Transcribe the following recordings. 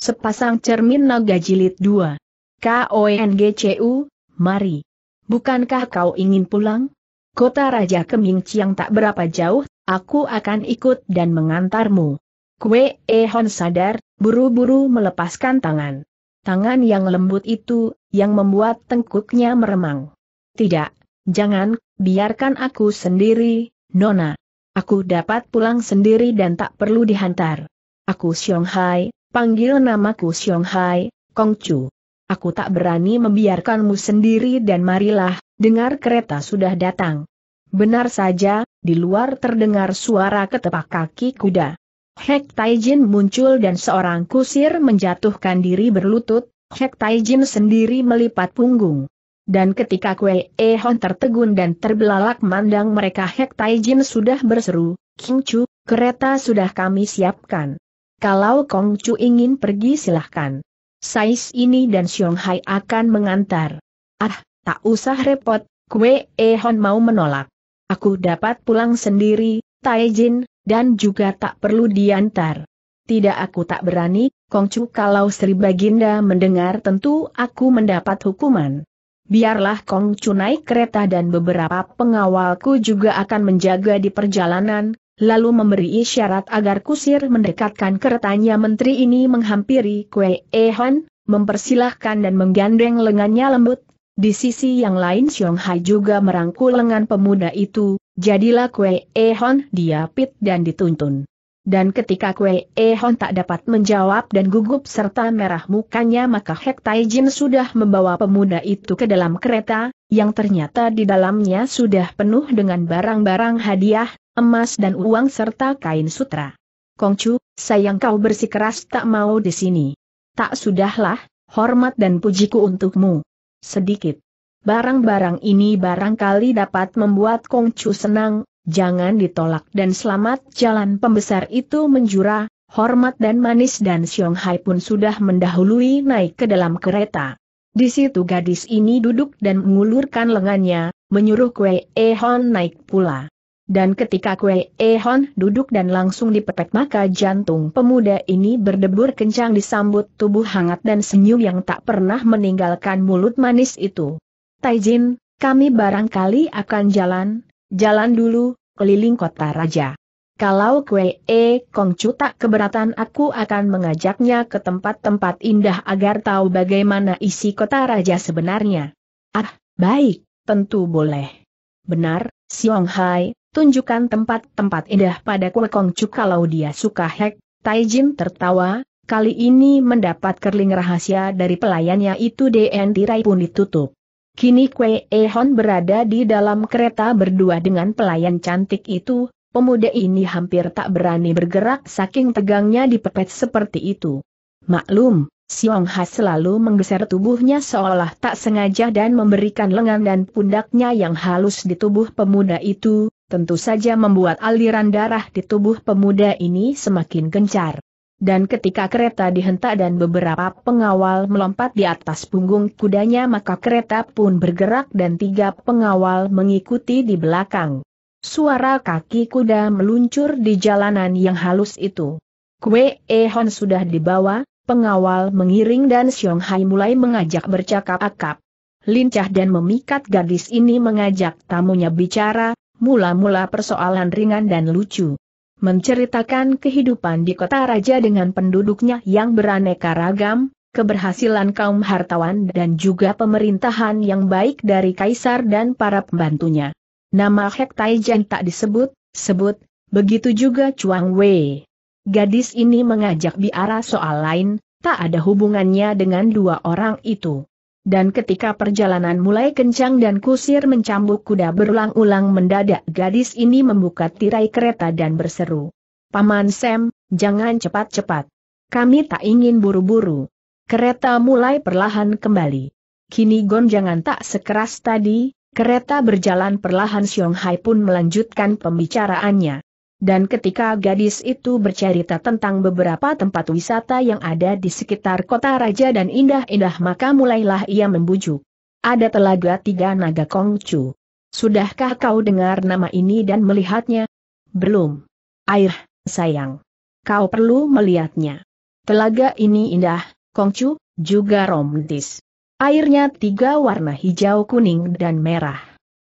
Sepasang cermin naga jilid 2. KONGCU, mari. Bukankah kau ingin pulang? Kota Raja Keming Chiang tak berapa jauh, aku akan ikut dan mengantarmu. Kue Ehon sadar, buru-buru melepaskan tangan. Tangan yang lembut itu, yang membuat tengkuknya meremang. Tidak, jangan, biarkan aku sendiri, Nona. Aku dapat pulang sendiri dan tak perlu dihantar. Aku Hai. Panggil namaku Xiong Hai, Kong Chu. Aku tak berani membiarkanmu sendiri dan marilah, dengar kereta sudah datang. Benar saja, di luar terdengar suara ketepak kaki kuda. Hek Taijin muncul dan seorang kusir menjatuhkan diri berlutut, Hek Taijin sendiri melipat punggung. Dan ketika Kue Ehon tertegun dan terbelalak mandang mereka Hek Taijin sudah berseru, King Chu, kereta sudah kami siapkan. Kalau Kong Chu ingin pergi silahkan. Sais ini dan Xiong Hai akan mengantar. Ah, tak usah repot, Kue Ehon mau menolak. Aku dapat pulang sendiri, Jin, dan juga tak perlu diantar. Tidak aku tak berani, Kongcu kalau Sri Baginda mendengar tentu aku mendapat hukuman. Biarlah Kongcu naik kereta dan beberapa pengawalku juga akan menjaga di perjalanan, lalu memberi isyarat agar kusir mendekatkan keretanya menteri ini menghampiri Kue Ehan, mempersilahkan dan menggandeng lengannya lembut. Di sisi yang lain Xiong Hai juga merangkul lengan pemuda itu, jadilah Kue Ehon diapit dan dituntun. Dan ketika Kue Ehon tak dapat menjawab dan gugup serta merah mukanya maka Hek Tai Jin sudah membawa pemuda itu ke dalam kereta, yang ternyata di dalamnya sudah penuh dengan barang-barang hadiah, emas dan uang serta kain sutra. Kongcu, sayang kau bersikeras tak mau di sini. Tak sudahlah, hormat dan pujiku untukmu. Sedikit. Barang-barang ini barangkali dapat membuat Kongcu senang, jangan ditolak dan selamat jalan pembesar itu menjura, hormat dan manis dan Hai pun sudah mendahului naik ke dalam kereta. Di situ gadis ini duduk dan mengulurkan lengannya, menyuruh Kue Ehon naik pula. Dan ketika Kue Ehon duduk dan langsung dipepet maka jantung pemuda ini berdebur kencang disambut tubuh hangat dan senyum yang tak pernah meninggalkan mulut manis itu. Taijin, kami barangkali akan jalan, jalan dulu, keliling kota raja. Kalau Kue E Kongcu tak keberatan aku akan mengajaknya ke tempat-tempat indah agar tahu bagaimana isi kota raja sebenarnya. Ah, baik, tentu boleh. Benar, Siong Hai, tunjukkan tempat-tempat indah pada Kue Kongcu kalau dia suka hek, Taijin tertawa, kali ini mendapat kerling rahasia dari pelayannya itu DN tirai pun ditutup. Kini Kue Ehon berada di dalam kereta berdua dengan pelayan cantik itu, pemuda ini hampir tak berani bergerak saking tegangnya dipepet seperti itu. Maklum, Siong Ha selalu menggeser tubuhnya seolah tak sengaja dan memberikan lengan dan pundaknya yang halus di tubuh pemuda itu, tentu saja membuat aliran darah di tubuh pemuda ini semakin gencar. Dan ketika kereta dihentak dan beberapa pengawal melompat di atas punggung kudanya maka kereta pun bergerak dan tiga pengawal mengikuti di belakang. Suara kaki kuda meluncur di jalanan yang halus itu. Kue Ehon sudah dibawa, pengawal mengiring dan Xiong Hai mulai mengajak bercakap-akap. Lincah dan memikat gadis ini mengajak tamunya bicara, mula-mula persoalan ringan dan lucu. Menceritakan kehidupan di kota raja dengan penduduknya yang beraneka ragam, keberhasilan kaum hartawan dan juga pemerintahan yang baik dari kaisar dan para pembantunya. Nama Hek tak disebut, sebut, begitu juga Chuang Wei. Gadis ini mengajak biara soal lain, tak ada hubungannya dengan dua orang itu dan ketika perjalanan mulai kencang dan kusir mencambuk kuda berulang-ulang mendadak gadis ini membuka tirai kereta dan berseru. Paman Sam, jangan cepat-cepat. Kami tak ingin buru-buru. Kereta mulai perlahan kembali. Kini gonjangan tak sekeras tadi, kereta berjalan perlahan Xiong Hai pun melanjutkan pembicaraannya. Dan ketika gadis itu bercerita tentang beberapa tempat wisata yang ada di sekitar kota raja dan indah-indah maka mulailah ia membujuk. Ada telaga tiga naga Kongcu. Sudahkah kau dengar nama ini dan melihatnya? Belum. Air, sayang. Kau perlu melihatnya. Telaga ini indah, Kongcu, juga romantis. Airnya tiga warna hijau kuning dan merah.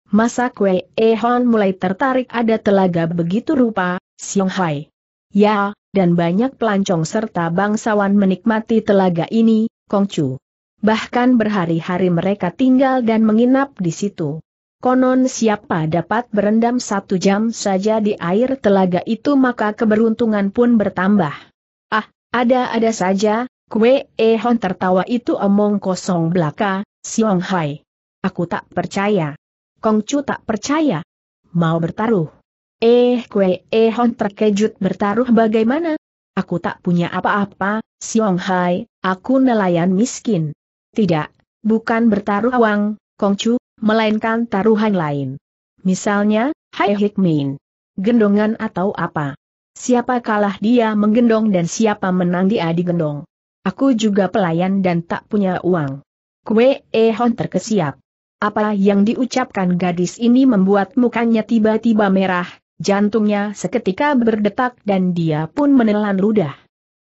Masa Kwe Ehon mulai tertarik ada telaga begitu rupa, Hai. Ya, dan banyak pelancong serta bangsawan menikmati telaga ini, Kongcu. Bahkan berhari-hari mereka tinggal dan menginap di situ. Konon siapa dapat berendam satu jam saja di air telaga itu maka keberuntungan pun bertambah. Ah, ada-ada saja, kue Ehon tertawa itu omong kosong belaka, Siong Hai. Aku tak percaya. Kong Kongcu tak percaya. Mau bertaruh. Eh kue eh hon terkejut bertaruh bagaimana? Aku tak punya apa-apa, Siong Hai, aku nelayan miskin. Tidak, bukan bertaruh uang, Kong Kongcu, melainkan taruhan lain. Misalnya, Hai Hikmin. Gendongan atau apa. Siapa kalah dia menggendong dan siapa menang dia digendong. Aku juga pelayan dan tak punya uang. Kue eh, Hon terkesiap. Apa yang diucapkan gadis ini membuat mukanya tiba-tiba merah, jantungnya seketika berdetak dan dia pun menelan ludah.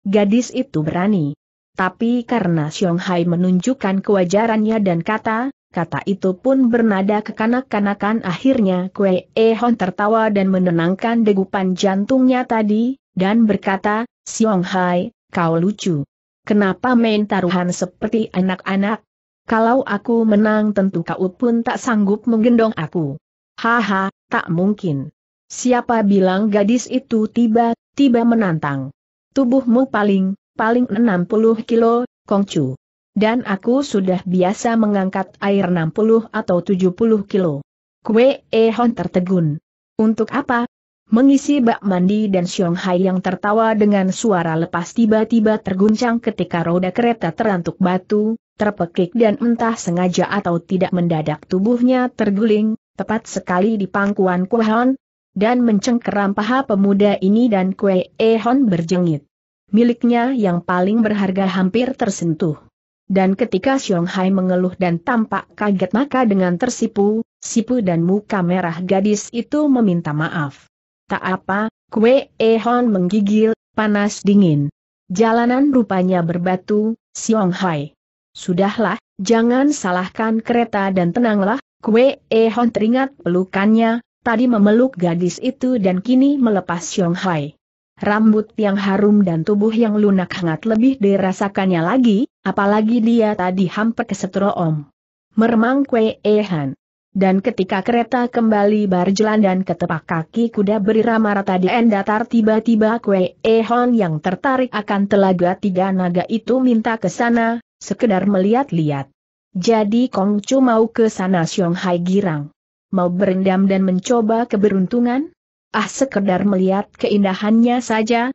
Gadis itu berani. Tapi karena Xiong Hai menunjukkan kewajarannya dan kata, kata itu pun bernada kekanak-kanakan akhirnya Kue Hon tertawa dan menenangkan degupan jantungnya tadi, dan berkata, Xiong Hai, kau lucu. Kenapa main taruhan seperti anak-anak? Kalau aku menang tentu kau pun tak sanggup menggendong aku. Haha, tak mungkin. Siapa bilang gadis itu tiba-tiba menantang. Tubuhmu paling, paling 60 kilo, Kongcu. Dan aku sudah biasa mengangkat air 60 atau 70 kilo. Kue Ehon tertegun. Untuk apa? Mengisi bak mandi dan Xiong Hai yang tertawa dengan suara lepas tiba-tiba terguncang ketika roda kereta terantuk batu, terpekik dan entah sengaja atau tidak mendadak tubuhnya terguling, tepat sekali di pangkuan Kuehon, dan mencengkeram paha pemuda ini dan Kuehon berjengit. Miliknya yang paling berharga hampir tersentuh. Dan ketika Xiong Hai mengeluh dan tampak kaget maka dengan tersipu, sipu dan muka merah gadis itu meminta maaf. Tak apa, kue Ehon menggigil, panas dingin. Jalanan rupanya berbatu, Xiong Hai. Sudahlah, jangan salahkan kereta dan tenanglah, Kue Ehon teringat pelukannya, tadi memeluk gadis itu dan kini melepas Hai. Rambut yang harum dan tubuh yang lunak hangat lebih dirasakannya lagi, apalagi dia tadi hampir kesetro om. Meremang Kue Ehan. Dan ketika kereta kembali berjalan dan ke ketepak kaki kuda berirama rata di endatar tiba-tiba Kue Ehon yang tertarik akan telaga tiga naga itu minta ke sana, sekedar melihat-lihat. Jadi Kong Chu mau ke sana Hai girang. Mau berendam dan mencoba keberuntungan? Ah sekedar melihat keindahannya saja,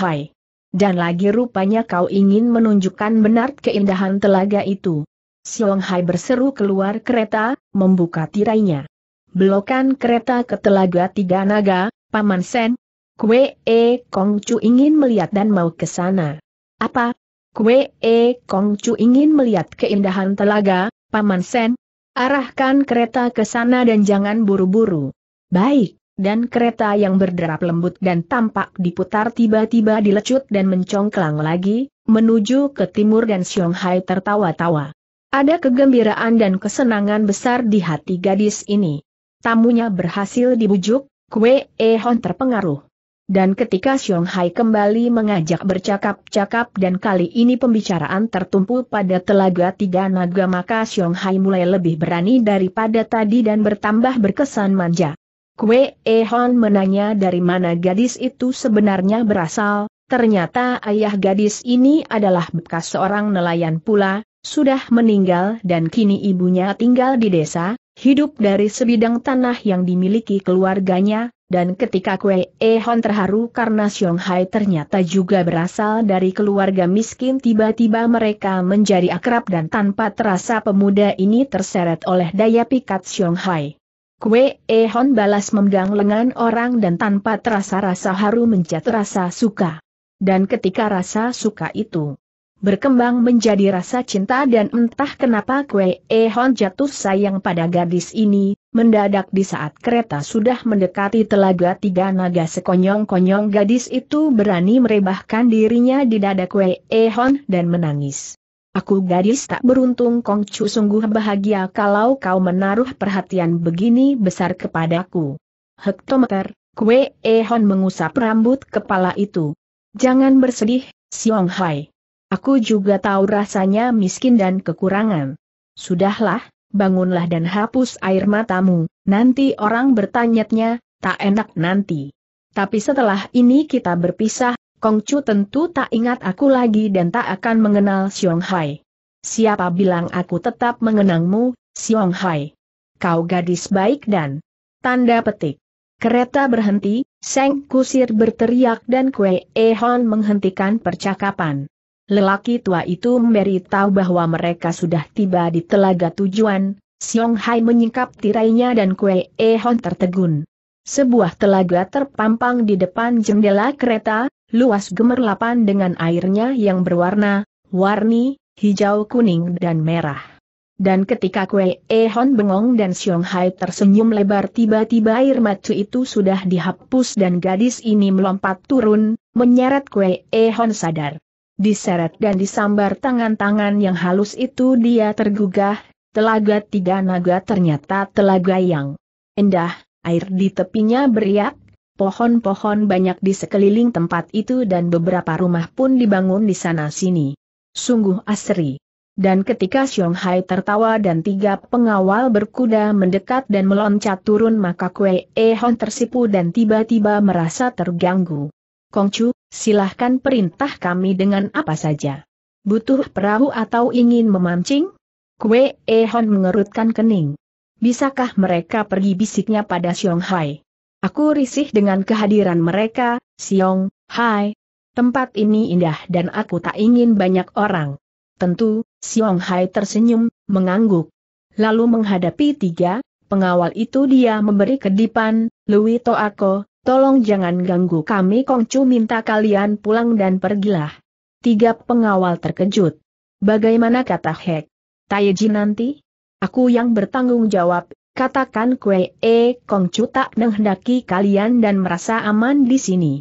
Hai. Dan lagi rupanya kau ingin menunjukkan benar keindahan telaga itu. Hai berseru keluar kereta, membuka tirainya. Belokan kereta ke telaga Tiga Naga, Paman Sen. Kue eh, Kong Chu ingin melihat dan mau ke sana. Apa, Kue E Kongcu ingin melihat keindahan telaga, Paman Sen, arahkan kereta ke sana dan jangan buru-buru. Baik, dan kereta yang berderap lembut dan tampak diputar tiba-tiba dilecut dan mencongklang lagi, menuju ke timur dan Shanghai tertawa-tawa. Ada kegembiraan dan kesenangan besar di hati gadis ini. Tamunya berhasil dibujuk, Kue E Hon terpengaruh. Dan ketika Xiong Hai kembali mengajak bercakap-cakap dan kali ini pembicaraan tertumpu pada telaga tiga naga maka Xiong Hai mulai lebih berani daripada tadi dan bertambah berkesan manja. Kue Hon menanya dari mana gadis itu sebenarnya berasal, ternyata ayah gadis ini adalah bekas seorang nelayan pula, sudah meninggal dan kini ibunya tinggal di desa, hidup dari sebidang tanah yang dimiliki keluarganya, dan ketika Kue Ehon terharu karena Xiong Hai ternyata juga berasal dari keluarga miskin tiba-tiba mereka menjadi akrab dan tanpa terasa pemuda ini terseret oleh daya pikat Xiong Hai. Kue Ehon balas memegang lengan orang dan tanpa terasa rasa haru menjat rasa suka. Dan ketika rasa suka itu berkembang menjadi rasa cinta dan entah kenapa Kue Ehon jatuh sayang pada gadis ini, Mendadak di saat kereta sudah mendekati telaga tiga naga sekonyong-konyong gadis itu berani merebahkan dirinya di dada Kue Ehon dan menangis. Aku gadis tak beruntung Kong Chu sungguh bahagia kalau kau menaruh perhatian begini besar kepadaku. Hektometer, Kue Ehon mengusap rambut kepala itu. Jangan bersedih, Siong Hai. Aku juga tahu rasanya miskin dan kekurangan. Sudahlah, bangunlah dan hapus air matamu, nanti orang bertanya-tanya, tak enak nanti. Tapi setelah ini kita berpisah, Kongcu tentu tak ingat aku lagi dan tak akan mengenal Xiong Hai. Siapa bilang aku tetap mengenangmu, Xiong Hai? Kau gadis baik dan... Tanda petik. Kereta berhenti, Seng Kusir berteriak dan Kue Ehon menghentikan percakapan. Lelaki tua itu memberitahu bahwa mereka sudah tiba di telaga tujuan, Siong Hai menyingkap tirainya dan Kue Hon tertegun. Sebuah telaga terpampang di depan jendela kereta, luas gemerlapan dengan airnya yang berwarna, warni, hijau kuning dan merah. Dan ketika Kue Hon bengong dan Siong Hai tersenyum lebar tiba-tiba air matu itu sudah dihapus dan gadis ini melompat turun, menyeret Kue Hon sadar. Diseret dan disambar tangan-tangan yang halus itu dia tergugah, telaga tiga naga ternyata telaga yang indah, air di tepinya beriak, pohon-pohon banyak di sekeliling tempat itu dan beberapa rumah pun dibangun di sana-sini. Sungguh asri. Dan ketika Xiong Hai tertawa dan tiga pengawal berkuda mendekat dan meloncat turun maka Kue Hon tersipu dan tiba-tiba merasa terganggu. Kongcu, Silahkan perintah kami dengan apa saja. Butuh perahu atau ingin memancing? Kue Ehon mengerutkan kening. Bisakah mereka pergi bisiknya pada Siong Hai? Aku risih dengan kehadiran mereka, Siong, Hai. Tempat ini indah dan aku tak ingin banyak orang. Tentu, Siong Hai tersenyum, mengangguk. Lalu menghadapi tiga, pengawal itu dia memberi kedipan, Lui Toako, Tolong jangan ganggu kami Kongcu minta kalian pulang dan pergilah. Tiga pengawal terkejut. Bagaimana kata Hek? Taiji nanti? Aku yang bertanggung jawab, katakan kue e Kongcu tak menghendaki kalian dan merasa aman di sini.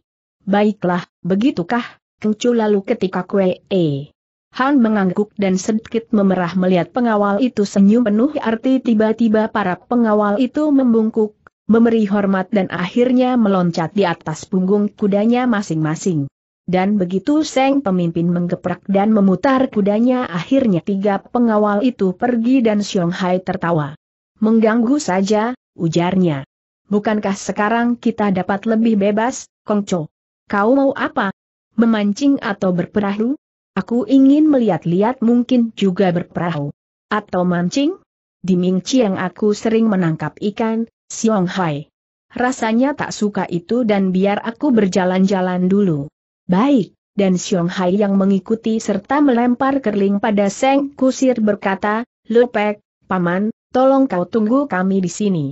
Baiklah, begitukah, Kongcu lalu ketika kue e. Han mengangguk dan sedikit memerah melihat pengawal itu senyum penuh arti tiba-tiba para pengawal itu membungkuk, Memberi hormat dan akhirnya meloncat di atas punggung kudanya masing-masing. Dan begitu Seng pemimpin menggeprak dan memutar kudanya akhirnya tiga pengawal itu pergi dan Xiong Hai tertawa. Mengganggu saja, ujarnya. Bukankah sekarang kita dapat lebih bebas, Kong Cho? Kau mau apa? Memancing atau berperahu? Aku ingin melihat-lihat mungkin juga berperahu. Atau mancing? Di Mingci yang aku sering menangkap ikan, Siong Hai. Rasanya tak suka itu dan biar aku berjalan-jalan dulu. Baik, dan Siong Hai yang mengikuti serta melempar kerling pada Seng Kusir berkata, Lupek, Paman, tolong kau tunggu kami di sini.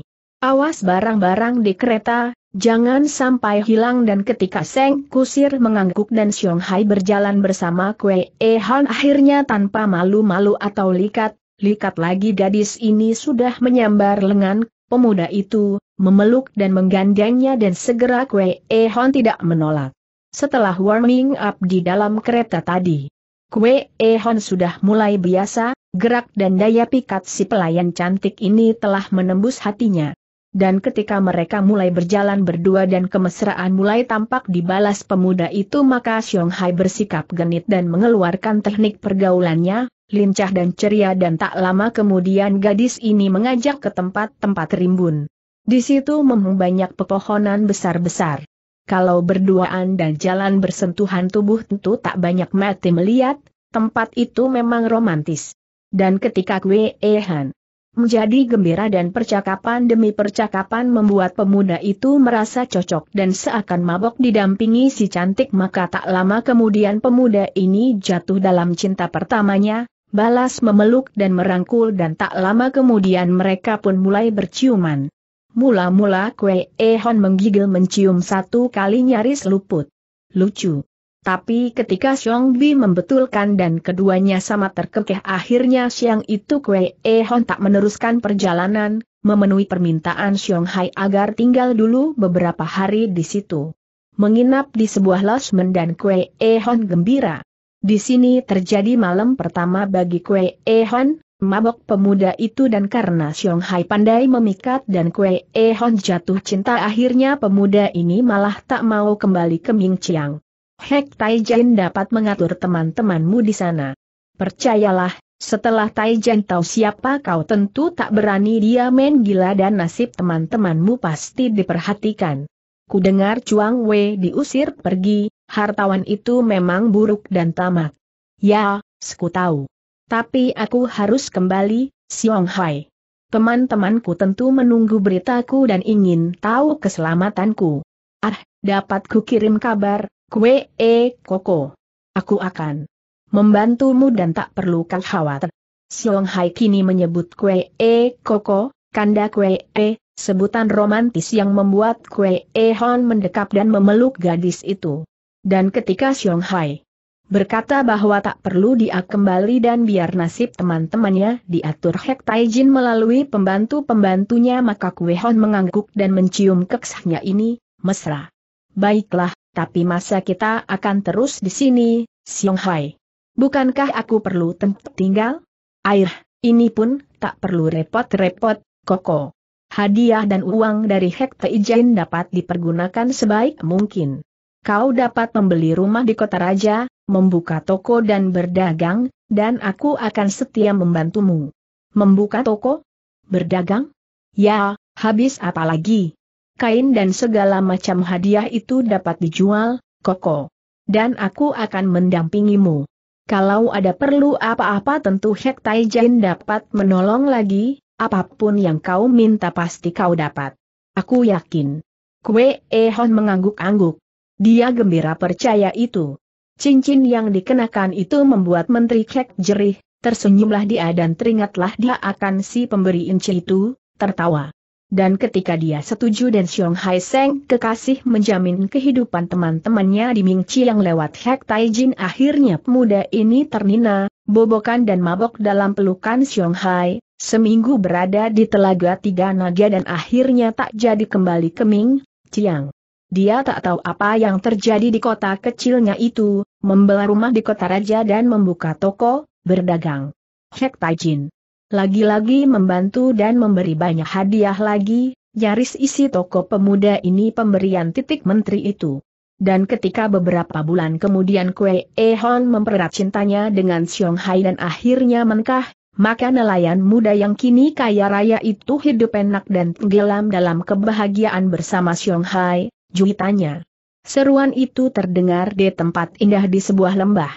Awas barang-barang di kereta, jangan sampai hilang dan ketika Seng Kusir mengangguk dan Siong Hai berjalan bersama Kwe E Han akhirnya tanpa malu-malu atau likat, likat lagi gadis ini sudah menyambar lengan Pemuda itu, memeluk dan menggandengnya dan segera Kwe Hon tidak menolak. Setelah warming up di dalam kereta tadi, Kwe Hon sudah mulai biasa, gerak dan daya pikat si pelayan cantik ini telah menembus hatinya. Dan ketika mereka mulai berjalan berdua dan kemesraan mulai tampak dibalas pemuda itu maka Xiong Hai bersikap genit dan mengeluarkan teknik pergaulannya, lincah dan ceria dan tak lama kemudian gadis ini mengajak ke tempat-tempat rimbun. Di situ memang banyak pepohonan besar-besar. Kalau berduaan dan jalan bersentuhan tubuh tentu tak banyak mati melihat, tempat itu memang romantis. Dan ketika Kwe Ehan menjadi gembira dan percakapan demi percakapan membuat pemuda itu merasa cocok dan seakan mabok didampingi si cantik maka tak lama kemudian pemuda ini jatuh dalam cinta pertamanya, balas memeluk dan merangkul dan tak lama kemudian mereka pun mulai berciuman. Mula-mula Kwe Ehon menggigil mencium satu kali nyaris luput. Lucu. Tapi ketika Xiong Bi membetulkan dan keduanya sama terkekeh akhirnya siang itu Kwe Ehon tak meneruskan perjalanan, memenuhi permintaan Xiong Hai agar tinggal dulu beberapa hari di situ. Menginap di sebuah losmen dan Kwe Ehon gembira. Di sini terjadi malam pertama bagi Kue Ehon, mabok pemuda itu dan karena Xiong Hai pandai memikat dan Kue Ehon jatuh cinta akhirnya pemuda ini malah tak mau kembali ke Ming Chiang. Hek Jin dapat mengatur teman-temanmu di sana. Percayalah, setelah Jin tahu siapa kau tentu tak berani dia main gila dan nasib teman-temanmu pasti diperhatikan. Kudengar Cuang Chuang Wei diusir pergi, Hartawan itu memang buruk dan tamak. Ya, seku tahu. Tapi aku harus kembali, Siong Hai. Teman-temanku tentu menunggu beritaku dan ingin tahu keselamatanku. Ah, dapat ku kirim kabar, kue e koko. Aku akan membantumu dan tak perlu kau khawatir. Siong Hai kini menyebut kue e koko, kanda kue e, sebutan romantis yang membuat kue e hon mendekap dan memeluk gadis itu. Dan ketika Xiong Hai berkata bahwa tak perlu dia kembali dan biar nasib teman-temannya diatur Hek Taijin melalui pembantu-pembantunya maka Kue Hon mengangguk dan mencium keksahnya ini, mesra. Baiklah, tapi masa kita akan terus di sini, Xiong Hai. Bukankah aku perlu tempat tinggal? Air, ini pun tak perlu repot-repot, Koko. Hadiah dan uang dari Hek Taijin dapat dipergunakan sebaik mungkin kau dapat membeli rumah di kota raja, membuka toko dan berdagang, dan aku akan setia membantumu. Membuka toko? Berdagang? Ya, habis apa lagi? Kain dan segala macam hadiah itu dapat dijual, koko. Dan aku akan mendampingimu. Kalau ada perlu apa-apa tentu Hek Jin dapat menolong lagi, apapun yang kau minta pasti kau dapat. Aku yakin. Kue Ehon mengangguk-angguk. Dia gembira percaya itu. Cincin yang dikenakan itu membuat Menteri Kek jerih, tersenyumlah dia dan teringatlah dia akan si pemberi inci itu, tertawa. Dan ketika dia setuju dan Xiong Hai Seng kekasih menjamin kehidupan teman-temannya di Ming Chi yang lewat Hek Taijin akhirnya pemuda ini ternina, bobokan dan mabok dalam pelukan Xiong Hai, seminggu berada di Telaga Tiga Naga dan akhirnya tak jadi kembali ke Ming, Chiang. Dia tak tahu apa yang terjadi di kota kecilnya itu, membela rumah di kota raja dan membuka toko, berdagang. Hek Taijin. Lagi-lagi membantu dan memberi banyak hadiah lagi, nyaris isi toko pemuda ini pemberian titik menteri itu. Dan ketika beberapa bulan kemudian Kue Ehon mempererat cintanya dengan Xiong Hai dan akhirnya menikah, maka nelayan muda yang kini kaya raya itu hidup enak dan tenggelam dalam kebahagiaan bersama Xiong Hai, juhitannya. Seruan itu terdengar di tempat indah di sebuah lembah.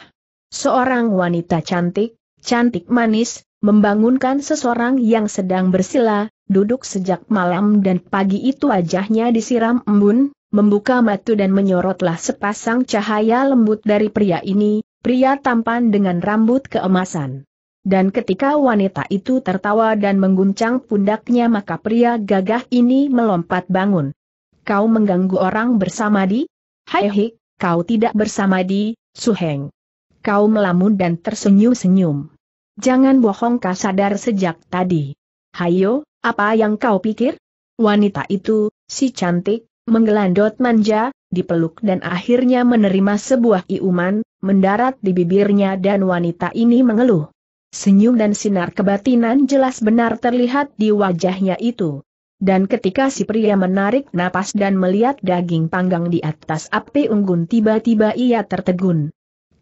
Seorang wanita cantik, cantik manis, membangunkan seseorang yang sedang bersila, duduk sejak malam dan pagi itu wajahnya disiram embun, membuka mata dan menyorotlah sepasang cahaya lembut dari pria ini, pria tampan dengan rambut keemasan. Dan ketika wanita itu tertawa dan mengguncang pundaknya maka pria gagah ini melompat bangun kau mengganggu orang bersama di? Hai hik, kau tidak bersama di, Suheng. Kau melamun dan tersenyum-senyum. Jangan bohong kau sadar sejak tadi. Hayo, apa yang kau pikir? Wanita itu, si cantik, menggelandot manja, dipeluk dan akhirnya menerima sebuah iuman, mendarat di bibirnya dan wanita ini mengeluh. Senyum dan sinar kebatinan jelas benar terlihat di wajahnya itu. Dan ketika si pria menarik napas dan melihat daging panggang di atas api unggun tiba-tiba ia tertegun.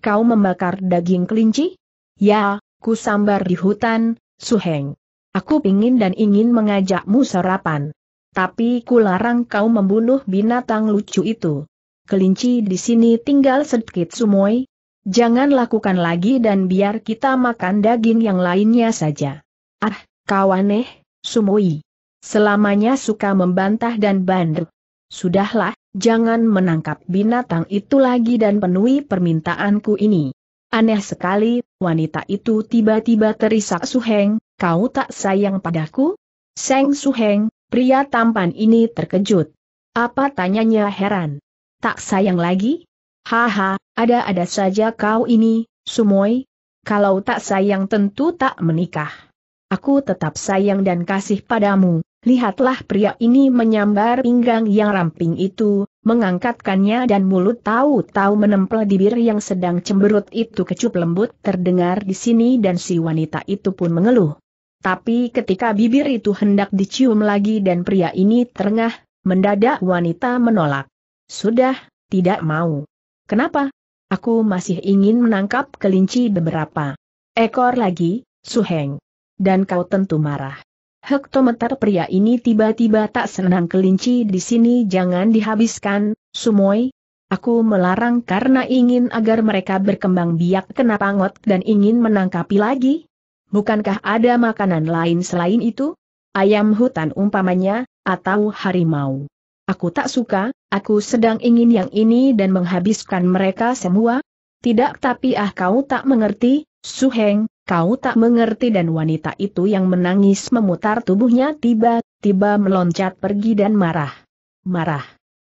Kau membakar daging kelinci? Ya, ku sambar di hutan, Suheng. Aku pingin dan ingin mengajakmu sarapan. Tapi ku larang kau membunuh binatang lucu itu. Kelinci di sini tinggal sedikit sumoi. Jangan lakukan lagi dan biar kita makan daging yang lainnya saja. Ah, kau aneh, sumoi. Selamanya suka membantah dan bandel. Sudahlah, jangan menangkap binatang itu lagi dan penuhi permintaanku ini. Aneh sekali, wanita itu tiba-tiba terisak Suheng, kau tak sayang padaku? Seng Suheng, pria tampan ini terkejut. Apa tanyanya heran? Tak sayang lagi? Haha, ada-ada saja kau ini, Sumoy. Kalau tak sayang tentu tak menikah. Aku tetap sayang dan kasih padamu, Lihatlah pria ini menyambar pinggang yang ramping itu, mengangkatkannya dan mulut tahu-tahu menempel di bibir yang sedang cemberut itu kecup lembut terdengar di sini dan si wanita itu pun mengeluh. Tapi ketika bibir itu hendak dicium lagi dan pria ini terengah, mendadak wanita menolak. Sudah, tidak mau. Kenapa? Aku masih ingin menangkap kelinci beberapa ekor lagi, Suheng. Dan kau tentu marah. Hektometer pria ini tiba-tiba tak senang kelinci di sini jangan dihabiskan, Sumoy. Aku melarang karena ingin agar mereka berkembang biak kena pangot dan ingin menangkapi lagi. Bukankah ada makanan lain selain itu? Ayam hutan umpamanya, atau harimau. Aku tak suka, aku sedang ingin yang ini dan menghabiskan mereka semua. Tidak tapi ah kau tak mengerti, Suheng, Kau tak mengerti dan wanita itu yang menangis memutar tubuhnya tiba-tiba meloncat pergi dan marah. Marah.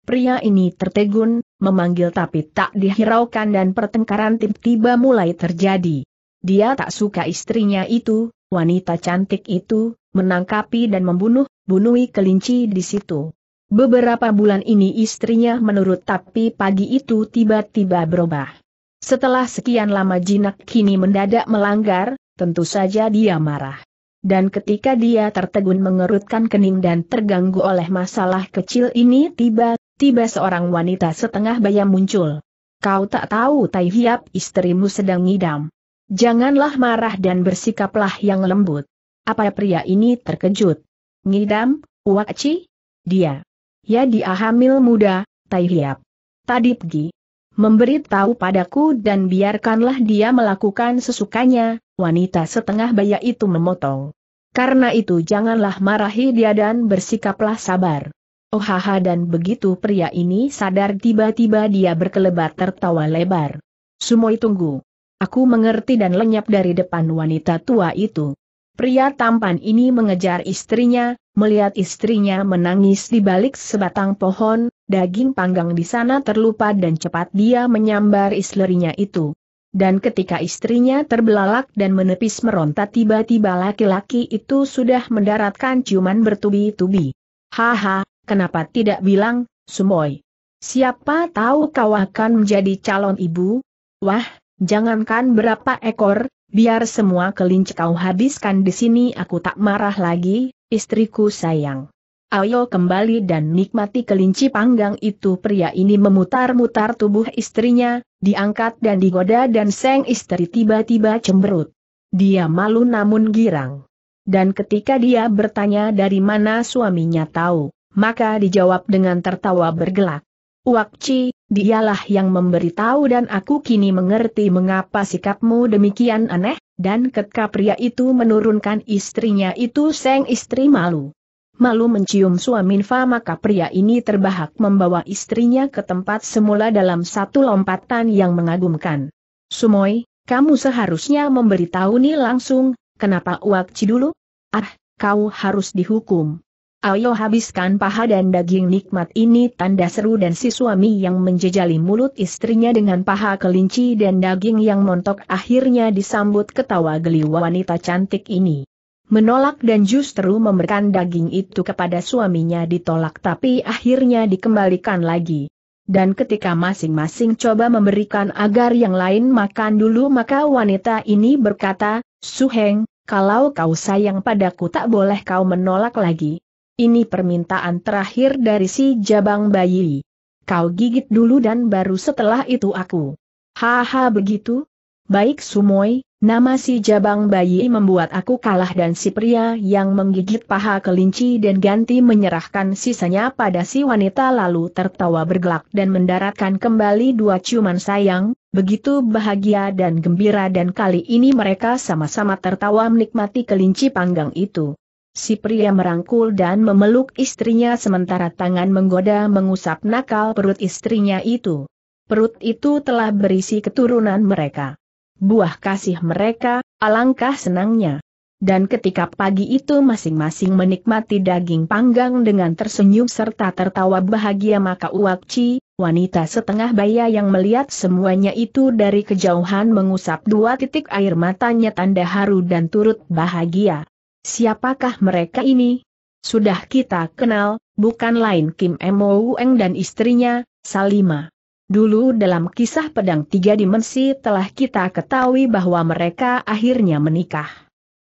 Pria ini tertegun, memanggil tapi tak dihiraukan dan pertengkaran tiba-tiba mulai terjadi. Dia tak suka istrinya itu, wanita cantik itu, menangkapi dan membunuh, bunuhi kelinci di situ. Beberapa bulan ini istrinya menurut tapi pagi itu tiba-tiba berubah. Setelah sekian lama jinak kini mendadak melanggar, tentu saja dia marah. Dan ketika dia tertegun mengerutkan kening dan terganggu oleh masalah kecil ini tiba-tiba seorang wanita setengah bayam muncul. Kau tak tahu Tai Hiap istrimu sedang ngidam. Janganlah marah dan bersikaplah yang lembut. Apa pria ini terkejut? Ngidam, Wakci? Dia. Ya dia hamil muda, Tai Hiap. Tadi pergi memberitahu padaku dan biarkanlah dia melakukan sesukanya, wanita setengah baya itu memotong. Karena itu janganlah marahi dia dan bersikaplah sabar. Ohaha dan begitu pria ini sadar tiba-tiba dia berkelebat tertawa lebar. Sumoi tunggu. Aku mengerti dan lenyap dari depan wanita tua itu. Pria tampan ini mengejar istrinya, melihat istrinya menangis di balik sebatang pohon, daging panggang di sana terlupa dan cepat dia menyambar istrinya itu. Dan ketika istrinya terbelalak dan menepis meronta tiba-tiba laki-laki itu sudah mendaratkan ciuman bertubi-tubi. Haha, kenapa tidak bilang, Sumoy? Siapa tahu kau akan menjadi calon ibu? Wah, jangankan berapa ekor, biar semua kelinci kau habiskan di sini aku tak marah lagi, istriku sayang. Ayo kembali dan nikmati kelinci panggang itu pria ini memutar-mutar tubuh istrinya, diangkat dan digoda dan seng istri tiba-tiba cemberut. Dia malu namun girang. Dan ketika dia bertanya dari mana suaminya tahu, maka dijawab dengan tertawa bergelak. Wakci, dialah yang memberitahu dan aku kini mengerti mengapa sikapmu demikian aneh, dan ketika pria itu menurunkan istrinya itu seng istri malu malu mencium suami Fa maka pria ini terbahak membawa istrinya ke tempat semula dalam satu lompatan yang mengagumkan. Sumoy, kamu seharusnya memberitahu nih langsung, kenapa Uakci dulu? Ah, kau harus dihukum. Ayo habiskan paha dan daging nikmat ini tanda seru dan si suami yang menjejali mulut istrinya dengan paha kelinci dan daging yang montok akhirnya disambut ketawa geli wanita cantik ini menolak dan justru memberikan daging itu kepada suaminya ditolak tapi akhirnya dikembalikan lagi. Dan ketika masing-masing coba memberikan agar yang lain makan dulu maka wanita ini berkata, Suheng, kalau kau sayang padaku tak boleh kau menolak lagi. Ini permintaan terakhir dari si jabang bayi. Kau gigit dulu dan baru setelah itu aku. Haha begitu? Baik Sumoi, Nama si jabang bayi membuat aku kalah dan si pria yang menggigit paha kelinci dan ganti menyerahkan sisanya pada si wanita lalu tertawa bergelak dan mendaratkan kembali dua ciuman sayang, begitu bahagia dan gembira dan kali ini mereka sama-sama tertawa menikmati kelinci panggang itu. Si pria merangkul dan memeluk istrinya sementara tangan menggoda mengusap nakal perut istrinya itu. Perut itu telah berisi keturunan mereka buah kasih mereka, alangkah senangnya. Dan ketika pagi itu masing-masing menikmati daging panggang dengan tersenyum serta tertawa bahagia maka Uwakci, wanita setengah baya yang melihat semuanya itu dari kejauhan mengusap dua titik air matanya tanda haru dan turut bahagia. Siapakah mereka ini? Sudah kita kenal, bukan lain Kim Emo Ueng dan istrinya, Salima. Dulu dalam kisah pedang tiga dimensi telah kita ketahui bahwa mereka akhirnya menikah.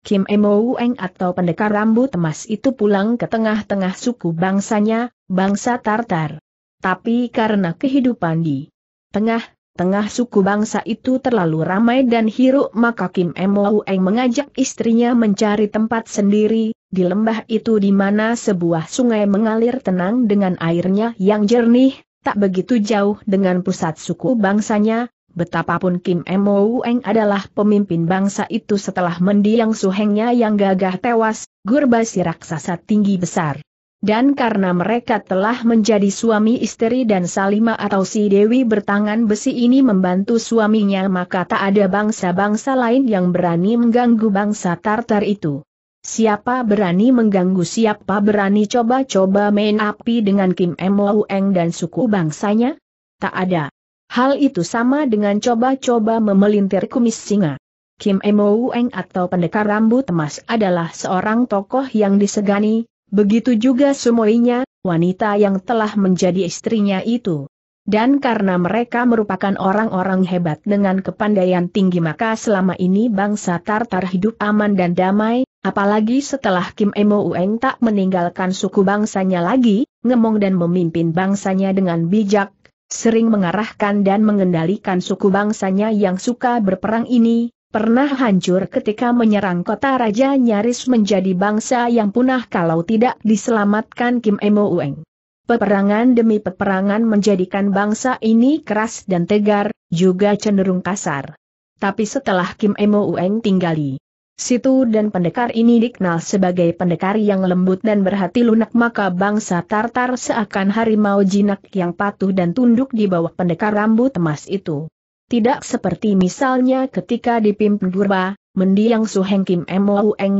Kim Emo Weng atau pendekar rambut emas itu pulang ke tengah-tengah suku bangsanya, bangsa Tartar. Tapi karena kehidupan di tengah tengah suku bangsa itu terlalu ramai dan hiruk maka Kim Emo Eng mengajak istrinya mencari tempat sendiri, di lembah itu di mana sebuah sungai mengalir tenang dengan airnya yang jernih, tak begitu jauh dengan pusat suku bangsanya, betapapun Kim Mo Ueng adalah pemimpin bangsa itu setelah mendiang suhengnya yang gagah tewas, gurba si raksasa tinggi besar. Dan karena mereka telah menjadi suami istri dan Salima atau si Dewi bertangan besi ini membantu suaminya maka tak ada bangsa-bangsa lain yang berani mengganggu bangsa Tartar itu. Siapa berani mengganggu siapa berani coba-coba main api dengan Kim M. Eng dan suku bangsanya? Tak ada. Hal itu sama dengan coba-coba memelintir kumis singa. Kim M. Eng atau pendekar rambut emas adalah seorang tokoh yang disegani, begitu juga semuanya, wanita yang telah menjadi istrinya itu. Dan karena mereka merupakan orang-orang hebat dengan kepandaian tinggi maka selama ini bangsa Tartar hidup aman dan damai, Apalagi setelah Kim Emo Ueng tak meninggalkan suku bangsanya lagi, ngemong dan memimpin bangsanya dengan bijak, sering mengarahkan dan mengendalikan suku bangsanya yang suka berperang ini, pernah hancur ketika menyerang kota raja nyaris menjadi bangsa yang punah kalau tidak diselamatkan Kim Emo Ueng. Peperangan demi peperangan menjadikan bangsa ini keras dan tegar, juga cenderung kasar. Tapi setelah Kim Emo Ueng tinggali, Situ dan pendekar ini dikenal sebagai pendekar yang lembut dan berhati lunak maka bangsa Tartar seakan harimau jinak yang patuh dan tunduk di bawah pendekar rambut emas itu. Tidak seperti misalnya ketika dipimpin Gurba, mendiang Suheng Kim Eng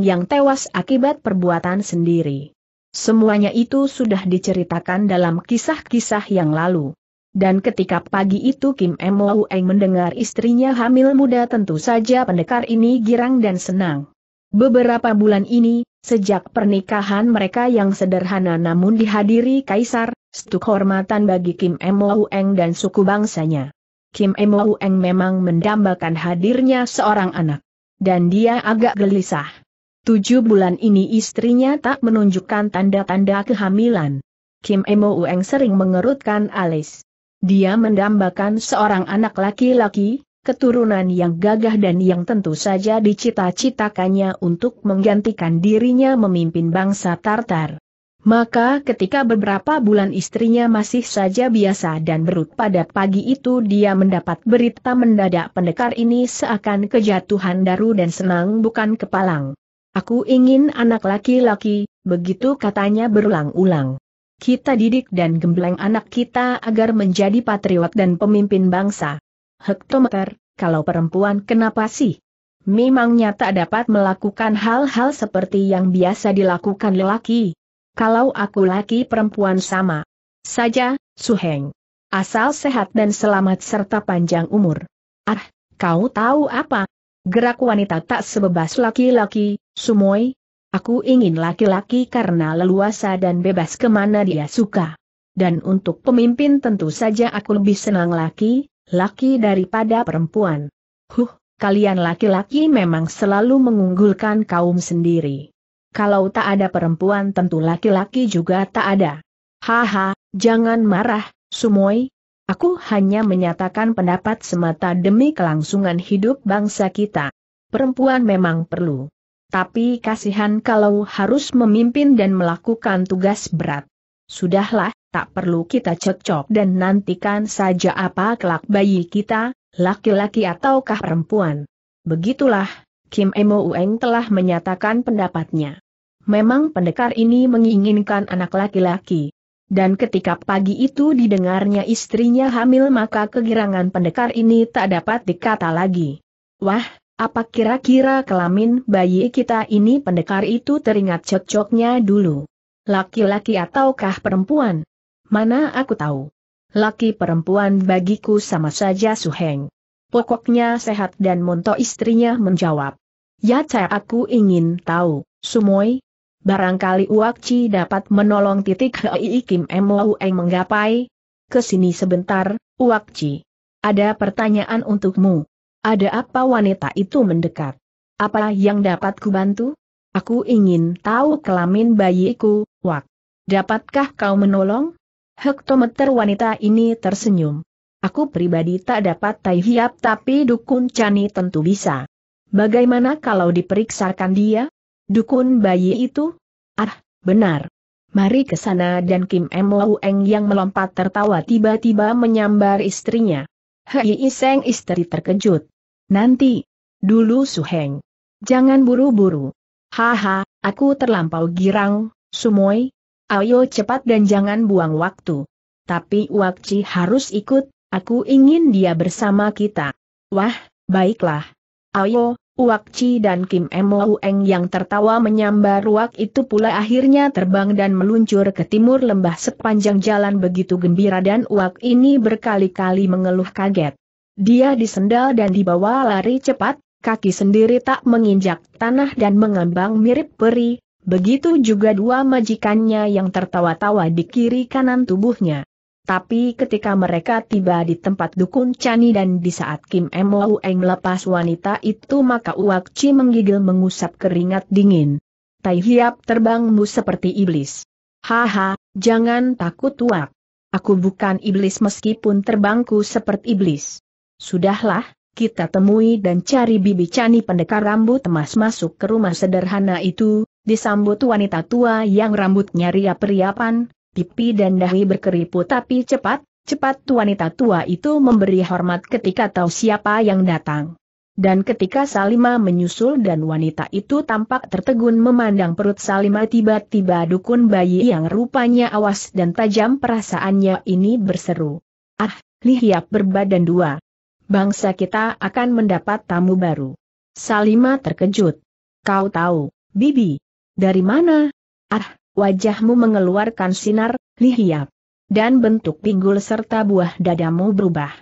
yang tewas akibat perbuatan sendiri. Semuanya itu sudah diceritakan dalam kisah-kisah yang lalu. Dan ketika pagi itu Kim Mo Eng mendengar istrinya hamil muda tentu saja pendekar ini girang dan senang. Beberapa bulan ini, sejak pernikahan mereka yang sederhana namun dihadiri kaisar, stuk hormatan bagi Kim Mo Eng dan suku bangsanya. Kim Mo Eng memang mendambakan hadirnya seorang anak. Dan dia agak gelisah. Tujuh bulan ini istrinya tak menunjukkan tanda-tanda kehamilan. Kim Emo Eng sering mengerutkan alis. Dia mendambakan seorang anak laki-laki, keturunan yang gagah dan yang tentu saja dicita-citakannya untuk menggantikan dirinya memimpin bangsa Tartar. Maka ketika beberapa bulan istrinya masih saja biasa dan berut pada pagi itu dia mendapat berita mendadak pendekar ini seakan kejatuhan daru dan senang bukan kepalang. Aku ingin anak laki-laki, begitu katanya berulang-ulang. Kita didik dan gembleng anak kita agar menjadi patriot dan pemimpin bangsa. Hektometer, kalau perempuan kenapa sih? Memangnya tak dapat melakukan hal-hal seperti yang biasa dilakukan lelaki. Kalau aku laki perempuan sama. Saja, Suheng. Asal sehat dan selamat serta panjang umur. Ah, kau tahu apa? Gerak wanita tak sebebas laki-laki, Sumoy, Aku ingin laki-laki karena leluasa dan bebas kemana dia suka. Dan untuk pemimpin tentu saja aku lebih senang laki, laki daripada perempuan. Huh, kalian laki-laki memang selalu mengunggulkan kaum sendiri. Kalau tak ada perempuan tentu laki-laki juga tak ada. Haha, jangan marah, Sumoy, Aku hanya menyatakan pendapat semata demi kelangsungan hidup bangsa kita. Perempuan memang perlu. Tapi kasihan kalau harus memimpin dan melakukan tugas berat. Sudahlah, tak perlu kita cocok dan nantikan saja apa kelak bayi kita, laki-laki ataukah perempuan. Begitulah, Kim Emo Ueng telah menyatakan pendapatnya. Memang pendekar ini menginginkan anak laki-laki. Dan ketika pagi itu didengarnya istrinya hamil maka kegirangan pendekar ini tak dapat dikata lagi. Wah, apa kira-kira kelamin bayi kita ini pendekar itu teringat cocoknya dulu. Laki-laki ataukah perempuan? Mana aku tahu. Laki perempuan bagiku sama saja suheng. Pokoknya sehat dan monto istrinya menjawab. Ya cah aku ingin tahu, Sumoy. Barangkali Uakci dapat menolong titik Hei Kim Emou Eng menggapai. Kesini sebentar, Uakci. Ada pertanyaan untukmu. Ada apa wanita itu mendekat? Apa yang dapat kubantu? Aku ingin tahu kelamin bayiku, Wak. Dapatkah kau menolong? Hektometer wanita ini tersenyum. Aku pribadi tak dapat tai hiap tapi dukun cani tentu bisa. Bagaimana kalau diperiksakan dia? Dukun bayi itu? Ah, benar. Mari ke sana dan Kim M. Ueng yang melompat tertawa tiba-tiba menyambar istrinya. Hei Iseng istri terkejut. Nanti. Dulu Suheng. Jangan buru-buru. Haha, aku terlampau girang, Sumoy. Ayo cepat dan jangan buang waktu. Tapi Wakci harus ikut, aku ingin dia bersama kita. Wah, baiklah. Ayo, Wakci dan Kim Eng yang tertawa menyambar Wak itu pula akhirnya terbang dan meluncur ke timur lembah sepanjang jalan begitu gembira dan Wak ini berkali-kali mengeluh kaget. Dia disendal dan dibawa lari cepat, kaki sendiri tak menginjak tanah dan mengambang mirip peri, begitu juga dua majikannya yang tertawa-tawa di kiri kanan tubuhnya. Tapi ketika mereka tiba di tempat dukun Chani dan di saat Kim Mo Eng lepas wanita itu maka Uak Chi menggigil mengusap keringat dingin. Tai Hiap terbangmu seperti iblis. Haha, jangan takut Uak. Aku bukan iblis meskipun terbangku seperti iblis. Sudahlah, kita temui dan cari bibi cani pendekar rambut emas masuk ke rumah sederhana itu, disambut wanita tua yang rambutnya ria riapan pipi dan dahi berkeriput tapi cepat, cepat wanita tua itu memberi hormat ketika tahu siapa yang datang. Dan ketika Salima menyusul dan wanita itu tampak tertegun memandang perut Salima tiba-tiba dukun bayi yang rupanya awas dan tajam perasaannya ini berseru. Ah, lihiap berbadan dua bangsa kita akan mendapat tamu baru. Salima terkejut. Kau tahu, Bibi. Dari mana? Ah, wajahmu mengeluarkan sinar, lihiap. Dan bentuk pinggul serta buah dadamu berubah.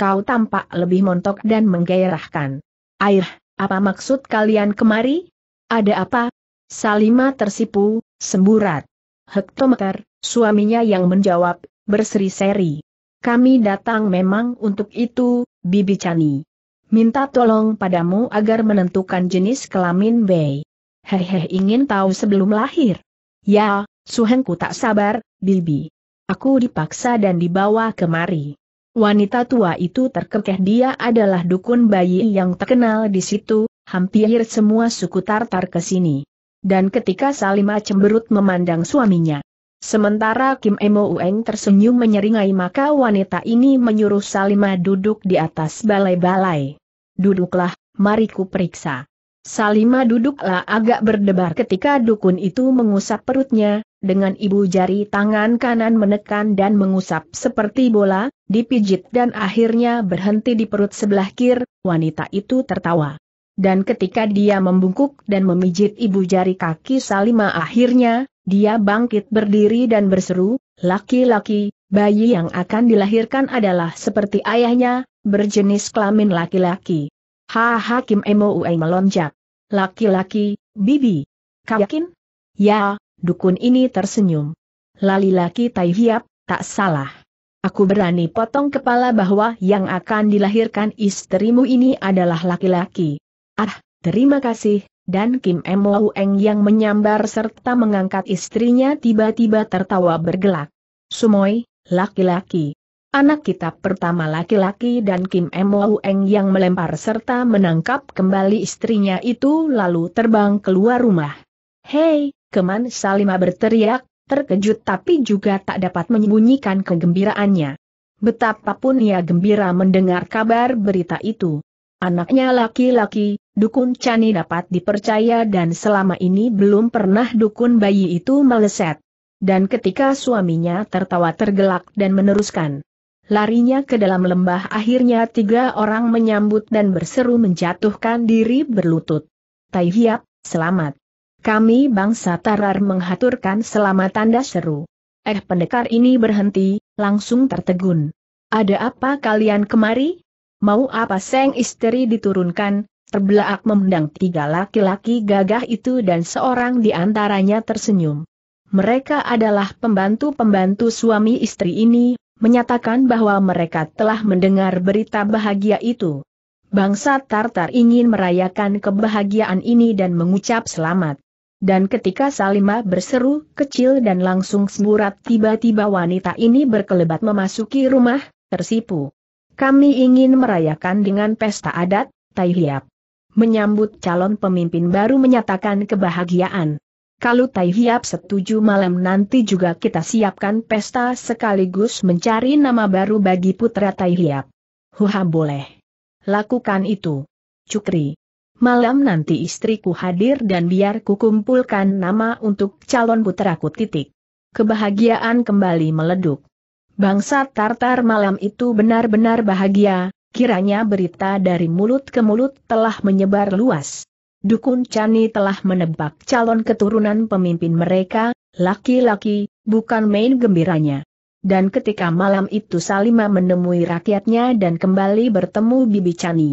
Kau tampak lebih montok dan menggairahkan. Air, apa maksud kalian kemari? Ada apa? Salima tersipu, semburat. Hektometer, suaminya yang menjawab, berseri-seri. Kami datang memang untuk itu, Bibi Chani. Minta tolong padamu agar menentukan jenis kelamin Bei. Hehe ingin tahu sebelum lahir. Ya, suhengku tak sabar, Bibi. Aku dipaksa dan dibawa kemari. Wanita tua itu terkekeh dia adalah dukun bayi yang terkenal di situ, hampir semua suku Tartar ke sini. Dan ketika Salima cemberut memandang suaminya, Sementara Kim Emo Ueng tersenyum menyeringai maka wanita ini menyuruh Salima duduk di atas balai-balai. Duduklah, mari ku periksa. Salima duduklah agak berdebar ketika dukun itu mengusap perutnya, dengan ibu jari tangan kanan menekan dan mengusap seperti bola, dipijit dan akhirnya berhenti di perut sebelah kiri. wanita itu tertawa dan ketika dia membungkuk dan memijit ibu jari kaki Salima akhirnya, dia bangkit berdiri dan berseru, laki-laki, bayi yang akan dilahirkan adalah seperti ayahnya, berjenis kelamin laki-laki. Ha Hakim Emoui melonjak. Laki-laki, Bibi. Kau yakin? Ya, dukun ini tersenyum. Lali-laki Tai tak salah. Aku berani potong kepala bahwa yang akan dilahirkan istrimu ini adalah laki-laki. Ah, terima kasih, dan Kim Mo Eng yang menyambar serta mengangkat istrinya tiba-tiba tertawa bergelak. Sumoy, laki-laki. Anak kita pertama laki-laki dan Kim Mo Eng yang melempar serta menangkap kembali istrinya itu lalu terbang keluar rumah. Hei, Keman Salima berteriak, terkejut tapi juga tak dapat menyembunyikan kegembiraannya. Betapapun ia gembira mendengar kabar berita itu. Anaknya laki-laki, dukun cani dapat dipercaya dan selama ini belum pernah dukun bayi itu meleset. Dan ketika suaminya tertawa tergelak dan meneruskan larinya ke dalam lembah akhirnya tiga orang menyambut dan berseru menjatuhkan diri berlutut. Tai Hiap, selamat. Kami bangsa Tarar menghaturkan selamat tanda seru. Eh pendekar ini berhenti, langsung tertegun. Ada apa kalian kemari? Mau apa Seng istri diturunkan, terbelak memendang tiga laki-laki gagah itu dan seorang di antaranya tersenyum. Mereka adalah pembantu-pembantu suami istri ini, menyatakan bahwa mereka telah mendengar berita bahagia itu. Bangsa Tartar ingin merayakan kebahagiaan ini dan mengucap selamat. Dan ketika Salima berseru kecil dan langsung semburat tiba-tiba wanita ini berkelebat memasuki rumah, tersipu. Kami ingin merayakan dengan pesta adat, Tai Hiap. Menyambut calon pemimpin baru menyatakan kebahagiaan. Kalau Tai Hiap setuju malam nanti juga kita siapkan pesta sekaligus mencari nama baru bagi putra Tai Hiap. Huha boleh. Lakukan itu. Cukri. Malam nanti istriku hadir dan biar ku kumpulkan nama untuk calon putraku titik. Kebahagiaan kembali meleduk. Bangsa Tartar malam itu benar-benar bahagia, kiranya berita dari mulut ke mulut telah menyebar luas. Dukun Chani telah menebak calon keturunan pemimpin mereka, laki-laki, bukan main gembiranya. Dan ketika malam itu Salima menemui rakyatnya dan kembali bertemu Bibi Chani.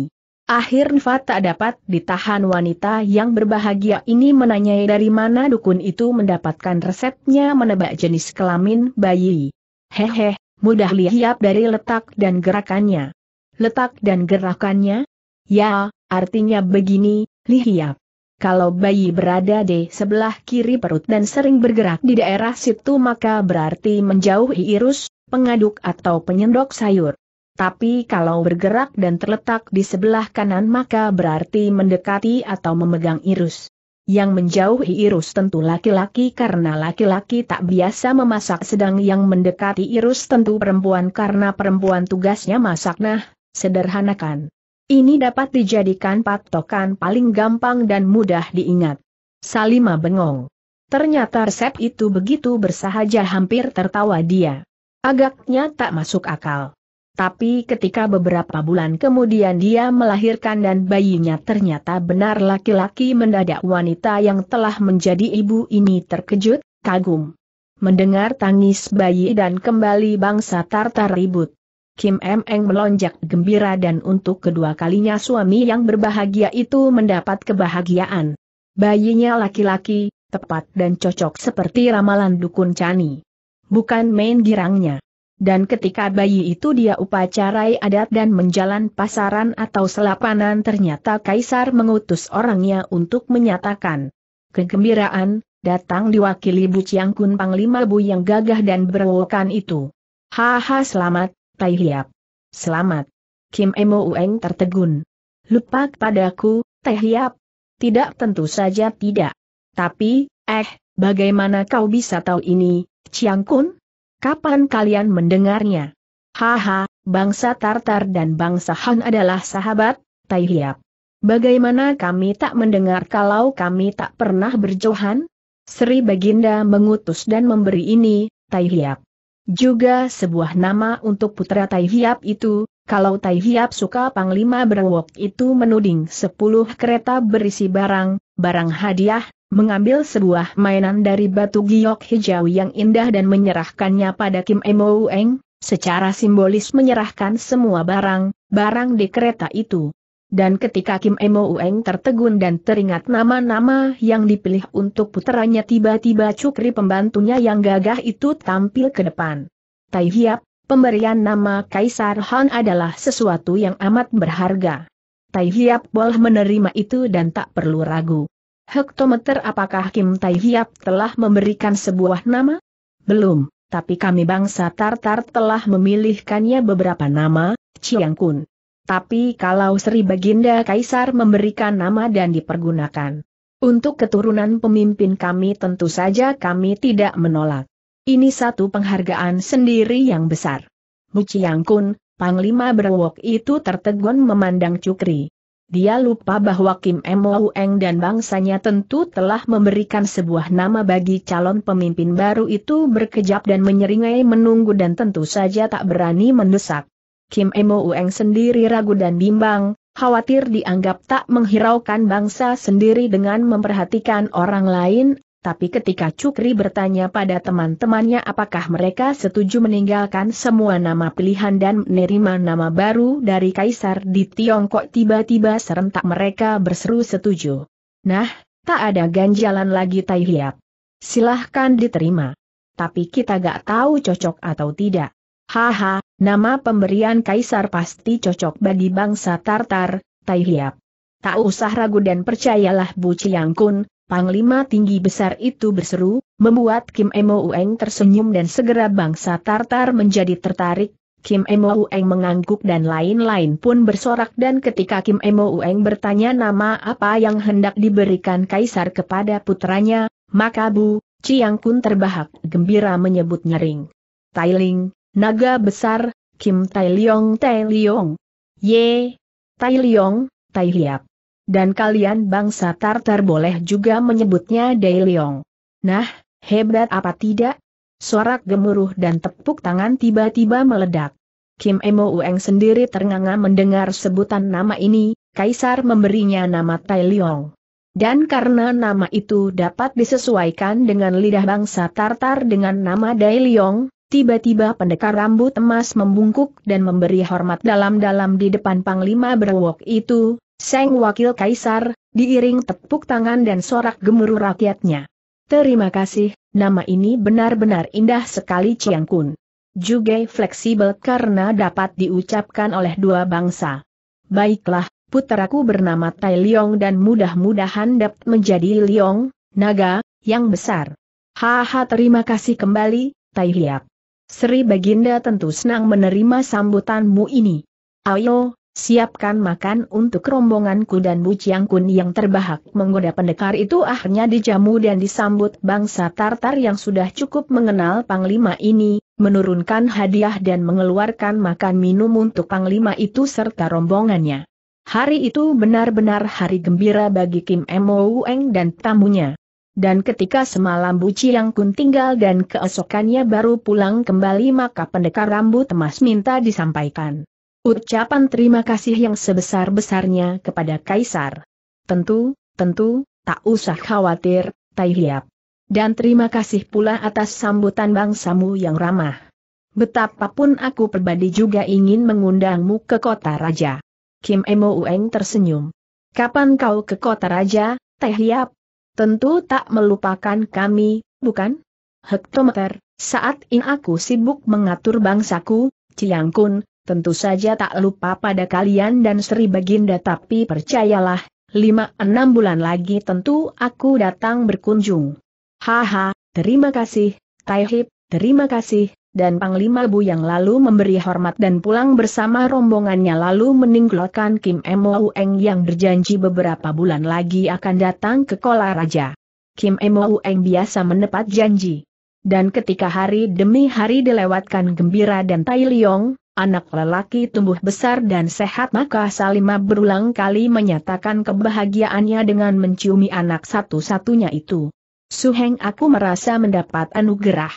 Akhir Nfa tak dapat ditahan wanita yang berbahagia ini menanyai dari mana dukun itu mendapatkan resepnya menebak jenis kelamin bayi. Hehe, mudah lihat dari letak dan gerakannya. Letak dan gerakannya? Ya, artinya begini, lihat. Kalau bayi berada di sebelah kiri perut dan sering bergerak di daerah situ maka berarti menjauhi irus, pengaduk atau penyendok sayur. Tapi kalau bergerak dan terletak di sebelah kanan maka berarti mendekati atau memegang irus. Yang menjauhi Irus tentu laki-laki karena laki-laki tak biasa memasak sedang yang mendekati Irus tentu perempuan karena perempuan tugasnya masak nah, sederhanakan. Ini dapat dijadikan patokan paling gampang dan mudah diingat. Salima bengong. Ternyata resep itu begitu bersahaja hampir tertawa dia. Agaknya tak masuk akal. Tapi ketika beberapa bulan kemudian dia melahirkan dan bayinya ternyata benar laki-laki mendadak wanita yang telah menjadi ibu ini terkejut, kagum. Mendengar tangis bayi dan kembali bangsa Tartar ribut. Kim Emeng melonjak gembira dan untuk kedua kalinya suami yang berbahagia itu mendapat kebahagiaan. Bayinya laki-laki, tepat dan cocok seperti ramalan dukun cani. Bukan main girangnya. Dan ketika bayi itu dia upacarai adat dan menjalan pasaran atau selapanan ternyata Kaisar mengutus orangnya untuk menyatakan kegembiraan, datang diwakili Bu Chiang Panglima Bu yang gagah dan berwokan itu. Haha selamat, Tai Hiap. Selamat. Kim Emo Ueng tertegun. Lupa padaku, Tai Hiap. Tidak tentu saja tidak. Tapi, eh, bagaimana kau bisa tahu ini, Ciangkun? Kun? Kapan kalian mendengarnya? Haha, bangsa Tartar dan bangsa Han adalah sahabat, Tai Hiap. Bagaimana kami tak mendengar kalau kami tak pernah berjohan? Sri Baginda mengutus dan memberi ini, Tai Hiap. Juga sebuah nama untuk putra Tai Hiap itu, kalau Tai Hiap suka Panglima Berwok itu menuding sepuluh kereta berisi barang, barang hadiah, mengambil sebuah mainan dari batu giok hijau yang indah dan menyerahkannya pada Kim Emo Eng, secara simbolis menyerahkan semua barang, barang di kereta itu. Dan ketika Kim Emo Eng tertegun dan teringat nama-nama yang dipilih untuk putranya tiba-tiba cukri pembantunya yang gagah itu tampil ke depan. Tai Hiap, pemberian nama Kaisar Han adalah sesuatu yang amat berharga. Tai Hiap boleh menerima itu dan tak perlu ragu hektometer apakah Kim Tai Hiap telah memberikan sebuah nama? Belum, tapi kami bangsa Tartar telah memilihkannya beberapa nama, Chiang Kun. Tapi kalau Sri Baginda Kaisar memberikan nama dan dipergunakan untuk keturunan pemimpin kami tentu saja kami tidak menolak. Ini satu penghargaan sendiri yang besar. Bu Chiang Kun, Panglima Berwok itu tertegun memandang Cukri. Dia lupa bahwa Kim Eng dan bangsanya tentu telah memberikan sebuah nama bagi calon pemimpin baru itu berkejap dan menyeringai menunggu dan tentu saja tak berani mendesak. Kim Eng sendiri ragu dan bimbang, khawatir dianggap tak menghiraukan bangsa sendiri dengan memperhatikan orang lain, tapi ketika Cukri bertanya pada teman-temannya apakah mereka setuju meninggalkan semua nama pilihan dan menerima nama baru dari Kaisar di Tiongkok tiba-tiba serentak mereka berseru setuju. Nah, tak ada ganjalan lagi Tai Hiap. Silahkan diterima. Tapi kita gak tahu cocok atau tidak. Haha, nama pemberian Kaisar pasti cocok bagi bangsa Tartar, Tai Hiap. Tak usah ragu dan percayalah Bu Chiang Panglima tinggi besar itu berseru, membuat Kim Emo Ueng tersenyum dan segera bangsa Tartar menjadi tertarik. Kim Emo Ueng mengangguk dan lain-lain pun bersorak dan ketika Kim Emo Ueng bertanya nama apa yang hendak diberikan kaisar kepada putranya, maka Bu, Chiang Kun terbahak gembira menyebut nyering. Tailing, naga besar, Kim Tai Liong Ye, Tai Liong, dan kalian bangsa Tartar boleh juga menyebutnya Leong. Nah, hebat apa tidak? Sorak gemuruh dan tepuk tangan tiba-tiba meledak. Kim Emo Ueng sendiri ternganga mendengar sebutan nama ini, Kaisar memberinya nama Tai Leong. Dan karena nama itu dapat disesuaikan dengan lidah bangsa Tartar dengan nama Dai Leong, tiba-tiba pendekar rambut emas membungkuk dan memberi hormat dalam-dalam di depan Panglima Berwok itu, Seng Wakil Kaisar, diiring tepuk tangan dan sorak gemuruh rakyatnya. Terima kasih, nama ini benar-benar indah sekali Chiang Kun. Juga fleksibel karena dapat diucapkan oleh dua bangsa. Baiklah, puteraku bernama Tai Liong dan mudah-mudahan dapat menjadi Liong, naga, yang besar. Haha terima kasih kembali, Tai Hiap. Sri Baginda tentu senang menerima sambutanmu ini. Ayo, Siapkan makan untuk rombonganku dan Bu Kun yang terbahak menggoda pendekar itu akhirnya dijamu dan disambut bangsa Tartar yang sudah cukup mengenal Panglima ini, menurunkan hadiah dan mengeluarkan makan minum untuk Panglima itu serta rombongannya. Hari itu benar-benar hari gembira bagi Kim Mo Eng dan tamunya. Dan ketika semalam Bu Chiang Kun tinggal dan keesokannya baru pulang kembali maka pendekar rambut emas minta disampaikan. Ucapan terima kasih yang sebesar-besarnya kepada Kaisar. Tentu, tentu, tak usah khawatir, Tai Hiap. Dan terima kasih pula atas sambutan bangsamu yang ramah. Betapapun aku pribadi juga ingin mengundangmu ke kota raja. Kim Emo Ueng tersenyum. Kapan kau ke kota raja, Teh Hiap? Tentu tak melupakan kami, bukan? Hektometer, saat ini aku sibuk mengatur bangsaku, Ciangkun, tentu saja tak lupa pada kalian dan Sri Baginda tapi percayalah, lima enam bulan lagi tentu aku datang berkunjung. Haha, terima kasih, Taihip, terima kasih, dan Panglima Bu yang lalu memberi hormat dan pulang bersama rombongannya lalu meninggalkan Kim Emo Eng yang berjanji beberapa bulan lagi akan datang ke Kola Raja. Kim Emo Eng biasa menepat janji. Dan ketika hari demi hari dilewatkan gembira dan Tai Liong, anak lelaki tumbuh besar dan sehat maka Salima berulang kali menyatakan kebahagiaannya dengan menciumi anak satu-satunya itu. Suheng aku merasa mendapat anugerah.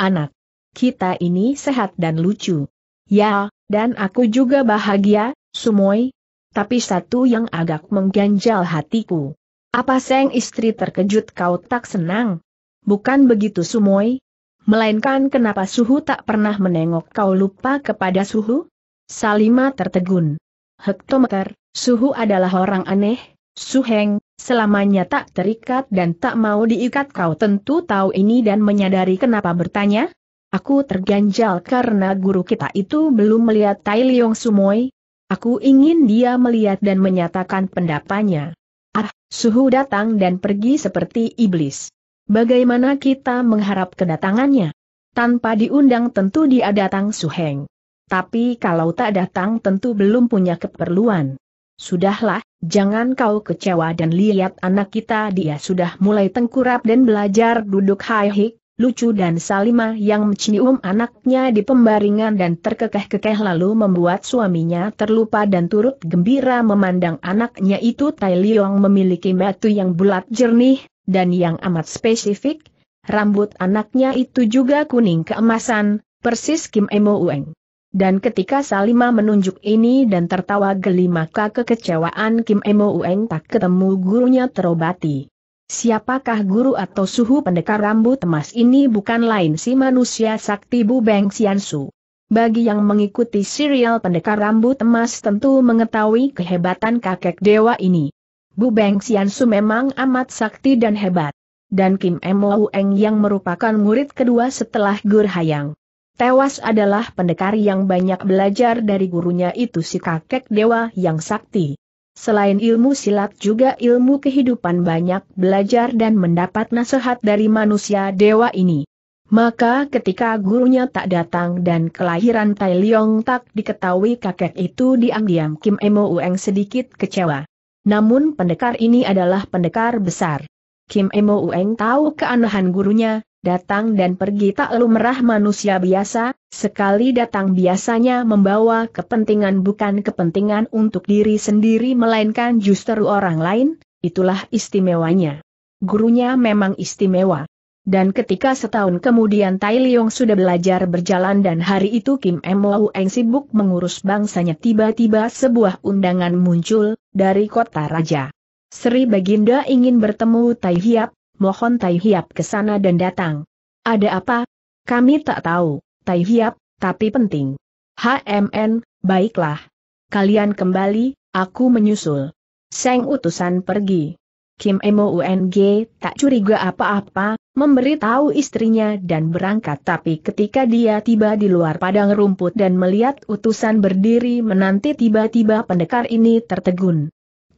Anak kita ini sehat dan lucu. Ya, dan aku juga bahagia, Sumoy. Tapi satu yang agak mengganjal hatiku. Apa Seng istri terkejut kau tak senang? Bukan begitu Sumoy, Melainkan kenapa Suhu tak pernah menengok kau lupa kepada Suhu? Salima tertegun. Hektometer, Suhu adalah orang aneh, Suheng, selamanya tak terikat dan tak mau diikat kau tentu tahu ini dan menyadari kenapa bertanya? Aku terganjal karena guru kita itu belum melihat Tai Leong Sumoy. Aku ingin dia melihat dan menyatakan pendapatnya. Ah, Suhu datang dan pergi seperti iblis. Bagaimana kita mengharap kedatangannya? Tanpa diundang tentu dia datang suheng. Tapi kalau tak datang tentu belum punya keperluan. Sudahlah, jangan kau kecewa dan lihat anak kita dia sudah mulai tengkurap dan belajar duduk haihik, lucu dan Salima yang mencium anaknya di pembaringan dan terkekeh-kekeh lalu membuat suaminya terlupa dan turut gembira memandang anaknya itu Tai Liong memiliki batu yang bulat jernih, dan yang amat spesifik, rambut anaknya itu juga kuning keemasan, persis Kim Emo Ueng. Dan ketika Salima menunjuk ini dan tertawa geli maka kekecewaan Kim Emo Ueng tak ketemu gurunya terobati. Siapakah guru atau suhu pendekar rambut emas ini bukan lain si manusia sakti Bu Beng Xiansu. Bagi yang mengikuti serial pendekar rambut emas tentu mengetahui kehebatan kakek dewa ini. Bu Beng Xiansu memang amat sakti dan hebat. Dan Kim Mo Eng yang merupakan murid kedua setelah Gur Hayang. Tewas adalah pendekar yang banyak belajar dari gurunya itu si kakek dewa yang sakti. Selain ilmu silat juga ilmu kehidupan banyak belajar dan mendapat nasihat dari manusia dewa ini. Maka ketika gurunya tak datang dan kelahiran Tai Leong tak diketahui kakek itu diam-diam Kim Emo Ueng sedikit kecewa. Namun pendekar ini adalah pendekar besar. Kim Emo Ueng tahu keanehan gurunya, datang dan pergi tak lumrah manusia biasa, sekali datang biasanya membawa kepentingan bukan kepentingan untuk diri sendiri melainkan justru orang lain, itulah istimewanya. Gurunya memang istimewa. Dan ketika setahun kemudian Tai Leong sudah belajar berjalan dan hari itu Kim M. Lau Eng sibuk mengurus bangsanya tiba-tiba sebuah undangan muncul, dari kota raja. Sri Baginda ingin bertemu Tai Hiap, mohon Tai Hiap ke sana dan datang. Ada apa? Kami tak tahu, Tai Hiap, tapi penting. HMN, baiklah. Kalian kembali, aku menyusul. Seng utusan pergi. Kim Moung tak curiga apa-apa, memberitahu istrinya dan berangkat tapi ketika dia tiba di luar padang rumput dan melihat utusan berdiri menanti tiba-tiba pendekar ini tertegun.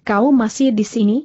Kau masih di sini?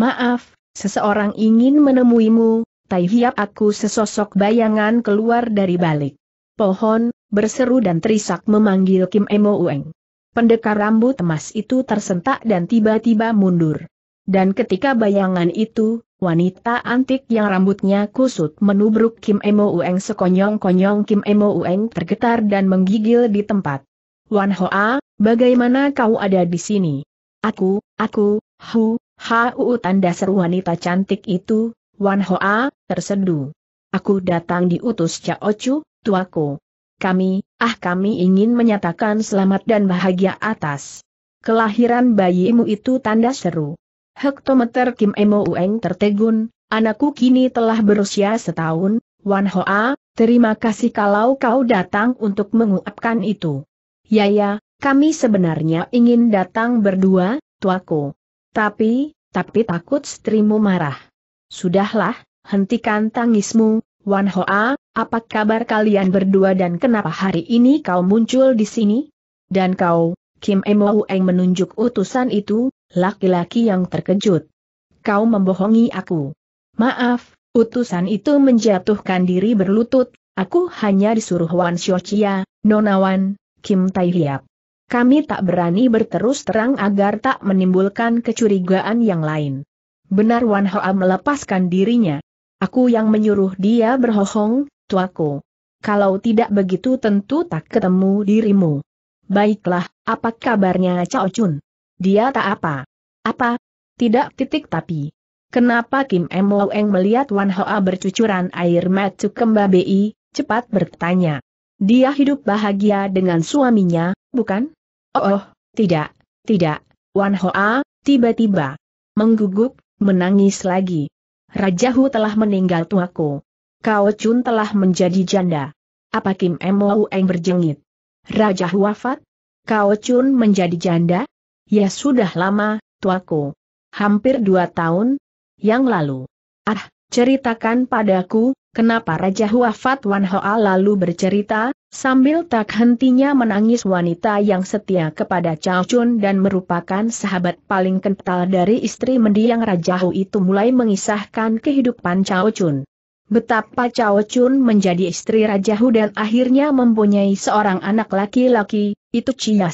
Maaf, seseorang ingin menemuimu, tai hiap aku sesosok bayangan keluar dari balik. Pohon, berseru dan terisak memanggil Kim Moung. Pendekar rambut emas itu tersentak dan tiba-tiba mundur. Dan ketika bayangan itu, wanita antik yang rambutnya kusut menubruk Kim Emo Ueng sekonyong-konyong Kim Emo Ueng tergetar dan menggigil di tempat. Wan Hoa, bagaimana kau ada di sini? Aku, aku, hu, ha uu tanda seru wanita cantik itu, Wan Hoa, terseduh. Aku datang diutus Cao Chu, tuaku. Kami, ah kami ingin menyatakan selamat dan bahagia atas kelahiran bayimu itu tanda seru. Hektometer Kim Emo Ueng tertegun, anakku kini telah berusia setahun, Wan Hoa, terima kasih kalau kau datang untuk menguapkan itu. Ya ya, kami sebenarnya ingin datang berdua, tuaku. Tapi, tapi takut istrimu marah. Sudahlah, hentikan tangismu, Wan Hoa, apa kabar kalian berdua dan kenapa hari ini kau muncul di sini? Dan kau, Kim Emo Ueng menunjuk utusan itu, laki-laki yang terkejut. Kau membohongi aku. Maaf, utusan itu menjatuhkan diri berlutut, aku hanya disuruh Wan Xiochia, Nonawan, Kim Tai Hiap. Kami tak berani berterus terang agar tak menimbulkan kecurigaan yang lain. Benar Wan Hoa melepaskan dirinya. Aku yang menyuruh dia berbohong, tuaku. Kalau tidak begitu tentu tak ketemu dirimu. Baiklah, apa kabarnya Cao Chun? Dia tak apa. Apa? Tidak titik tapi. Kenapa Kim Mo Eng melihat Wan Hoa bercucuran air mata Bi? cepat bertanya. Dia hidup bahagia dengan suaminya, bukan? Oh, oh tidak, tidak. Wan Hoa, tiba-tiba. Mengguguk, menangis lagi. Raja Hu telah meninggal tuaku. Kao Chun telah menjadi janda. Apa Kim Mo Eng berjengit? Raja Hu wafat? Kao Chun menjadi janda? Ya sudah lama, tuaku. Hampir dua tahun yang lalu. Ah, ceritakan padaku, kenapa Raja Huafat Wan Hoa lalu bercerita, sambil tak hentinya menangis wanita yang setia kepada Chao Chun dan merupakan sahabat paling kental dari istri mendiang Raja Hu itu mulai mengisahkan kehidupan Chao Chun. Betapa Chao Chun menjadi istri Raja Hu dan akhirnya mempunyai seorang anak laki-laki, itu Chia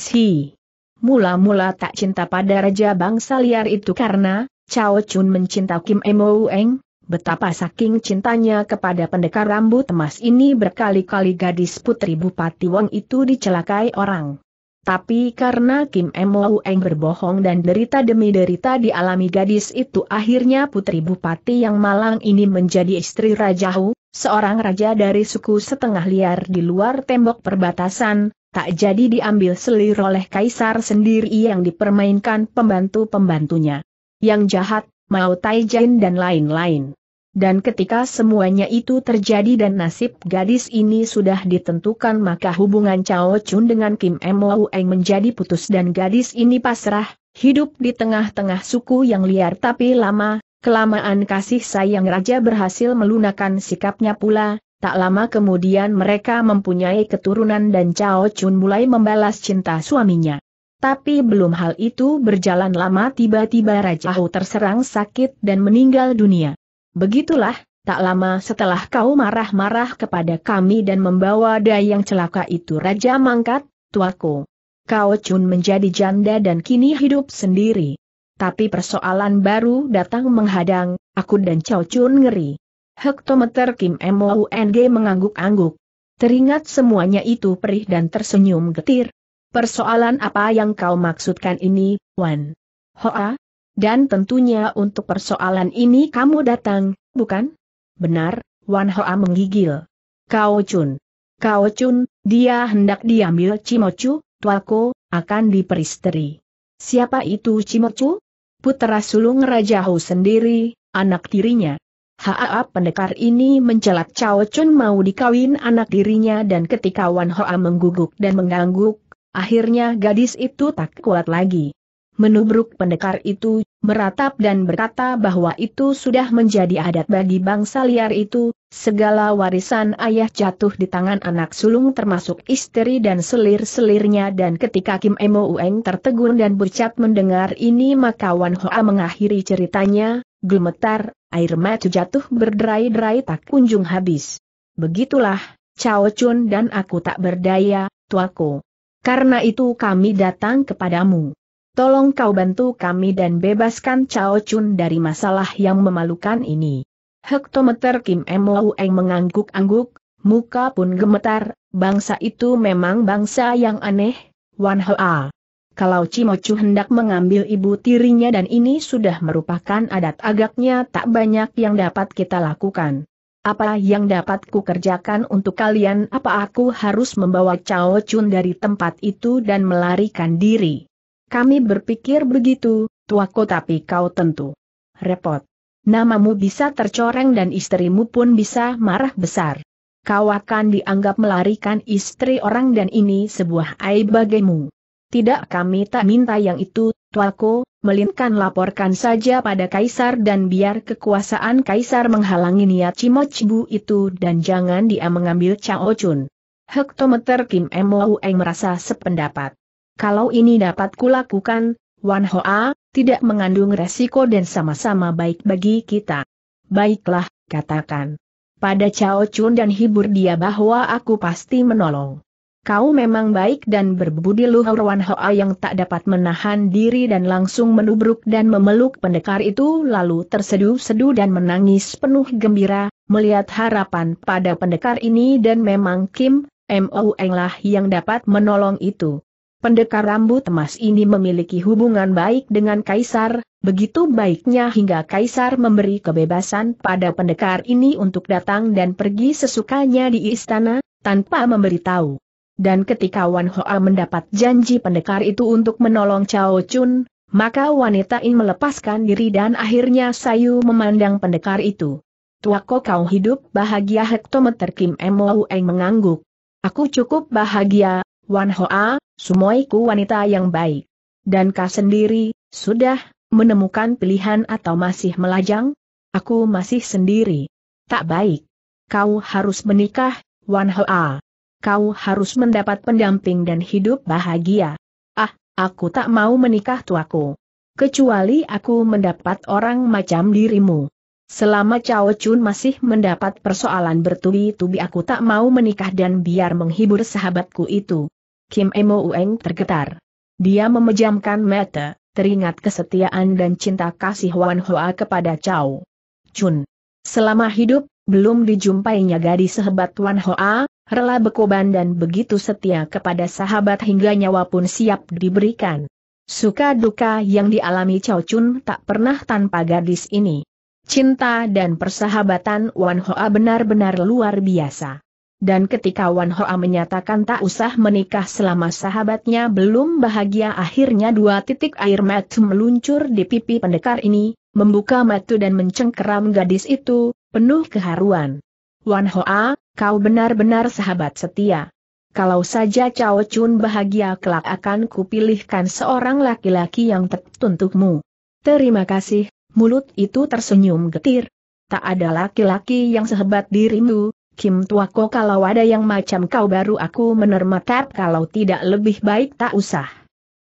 mula-mula tak cinta pada raja bangsa liar itu karena, Cao Chun mencinta Kim Emo Eng, betapa saking cintanya kepada pendekar rambut emas ini berkali-kali gadis putri Bupati Wang itu dicelakai orang. Tapi karena Kim Emo Eng berbohong dan derita demi derita dialami gadis itu akhirnya putri Bupati yang malang ini menjadi istri Raja Hu, seorang raja dari suku setengah liar di luar tembok perbatasan, tak jadi diambil selir oleh kaisar sendiri yang dipermainkan pembantu-pembantunya. Yang jahat, mau Taijin dan lain-lain. Dan ketika semuanya itu terjadi dan nasib gadis ini sudah ditentukan maka hubungan Cao Chun dengan Kim Mou Eng menjadi putus dan gadis ini pasrah, hidup di tengah-tengah suku yang liar tapi lama, kelamaan kasih sayang raja berhasil melunakan sikapnya pula, Tak lama kemudian mereka mempunyai keturunan dan Cao Chun mulai membalas cinta suaminya. Tapi belum hal itu berjalan lama tiba-tiba Raja Hu terserang sakit dan meninggal dunia. Begitulah, tak lama setelah kau marah-marah kepada kami dan membawa dayang celaka itu Raja mangkat, tuaku. Kau Chun menjadi janda dan kini hidup sendiri. Tapi persoalan baru datang menghadang, aku dan Cao Chun ngeri. Hektometer Kim MONG mengangguk-angguk. Teringat semuanya itu perih dan tersenyum getir. Persoalan apa yang kau maksudkan ini, Wan? Hoa? Dan tentunya untuk persoalan ini kamu datang, bukan? Benar, Wan Hoa menggigil. Kau Chun. Kau Chun, dia hendak diambil Cimocu, tuaku, akan diperisteri. Siapa itu Cimocu? Putera sulung Raja Hu sendiri, anak tirinya. Haa pendekar ini mencelat Cao Chun mau dikawin anak dirinya dan ketika Wan Hoa mengguguk dan mengangguk, akhirnya gadis itu tak kuat lagi. Menubruk pendekar itu, meratap dan berkata bahwa itu sudah menjadi adat bagi bangsa liar itu, segala warisan ayah jatuh di tangan anak sulung termasuk istri dan selir-selirnya dan ketika Kim Emo Ueng tertegun dan bercat mendengar ini maka Wan Hoa mengakhiri ceritanya, gemetar, air mata jatuh berderai-derai tak kunjung habis. Begitulah, Cao Chun dan aku tak berdaya, tuaku. Karena itu kami datang kepadamu. Tolong kau bantu kami dan bebaskan Cao Chun dari masalah yang memalukan ini. Hektometer Kim Mo Eng mengangguk-angguk, muka pun gemetar, bangsa itu memang bangsa yang aneh, Wan Hoa kalau Cimocu hendak mengambil ibu tirinya dan ini sudah merupakan adat agaknya tak banyak yang dapat kita lakukan. Apa yang dapat ku kerjakan untuk kalian? Apa aku harus membawa Cao Chun dari tempat itu dan melarikan diri? Kami berpikir begitu, tuaku tapi kau tentu repot. Namamu bisa tercoreng dan istrimu pun bisa marah besar. Kau akan dianggap melarikan istri orang dan ini sebuah aib bagimu tidak kami tak minta yang itu, Tuako, melinkan laporkan saja pada kaisar dan biar kekuasaan kaisar menghalangi niat Cimochbu itu dan jangan dia mengambil Chao Chun. Hektometer Kim Eng merasa sependapat. Kalau ini dapat kulakukan, Wan Hoa, tidak mengandung resiko dan sama-sama baik bagi kita. Baiklah, katakan. Pada Chao Chun dan hibur dia bahwa aku pasti menolong. Kau memang baik dan berbudi luhur Wan Hoa yang tak dapat menahan diri dan langsung menubruk dan memeluk pendekar itu lalu terseduh-seduh dan menangis penuh gembira, melihat harapan pada pendekar ini dan memang Kim, M.O. lah yang dapat menolong itu. Pendekar rambut emas ini memiliki hubungan baik dengan Kaisar, begitu baiknya hingga Kaisar memberi kebebasan pada pendekar ini untuk datang dan pergi sesukanya di istana, tanpa memberitahu dan ketika Wan Hoa mendapat janji pendekar itu untuk menolong Chao Chun, maka wanita ini melepaskan diri dan akhirnya Sayu memandang pendekar itu. Tuako kau hidup bahagia hektometer Kim Mo Eng mengangguk. Aku cukup bahagia, Wan Hoa, semuaiku wanita yang baik. Dan kau sendiri, sudah, menemukan pilihan atau masih melajang? Aku masih sendiri. Tak baik. Kau harus menikah, Wan Hoa kau harus mendapat pendamping dan hidup bahagia. Ah, aku tak mau menikah tuaku. Kecuali aku mendapat orang macam dirimu. Selama Cao Chun masih mendapat persoalan bertubi-tubi aku tak mau menikah dan biar menghibur sahabatku itu. Kim Emo Ueng tergetar. Dia memejamkan mata, teringat kesetiaan dan cinta kasih Wan Hoa kepada Cao Chun. Selama hidup, belum dijumpainya gadis sehebat Wan Hoa, rela bekoban dan begitu setia kepada sahabat hingga nyawa pun siap diberikan. Suka duka yang dialami Chow Chun tak pernah tanpa gadis ini. Cinta dan persahabatan Wan Hoa benar-benar luar biasa. Dan ketika Wan Hoa menyatakan tak usah menikah selama sahabatnya belum bahagia akhirnya dua titik air mata meluncur di pipi pendekar ini, membuka mata dan mencengkeram gadis itu, penuh keharuan. Wan Hoa, kau benar-benar sahabat setia. Kalau saja Cao Chun bahagia kelak akan kupilihkan seorang laki-laki yang tepat untukmu. Terima kasih, mulut itu tersenyum getir. Tak ada laki-laki yang sehebat dirimu, Kim Tuako kalau ada yang macam kau baru aku menerima. tap kalau tidak lebih baik tak usah.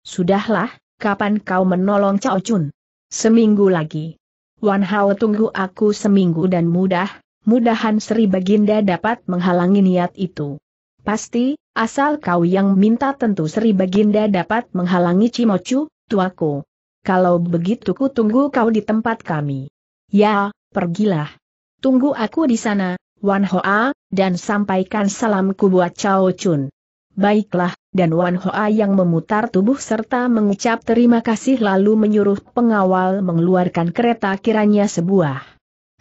Sudahlah, kapan kau menolong Cao Chun? Seminggu lagi. Wan Hao tunggu aku seminggu dan mudah, mudahan Sri Baginda dapat menghalangi niat itu. Pasti, asal kau yang minta tentu Sri Baginda dapat menghalangi Cimocu, tuaku. Kalau begitu ku tunggu kau di tempat kami. Ya, pergilah. Tunggu aku di sana, Wan Hoa, dan sampaikan salamku buat Cao Chun. Baiklah, dan Wan Hoa yang memutar tubuh serta mengucap terima kasih lalu menyuruh pengawal mengeluarkan kereta kiranya sebuah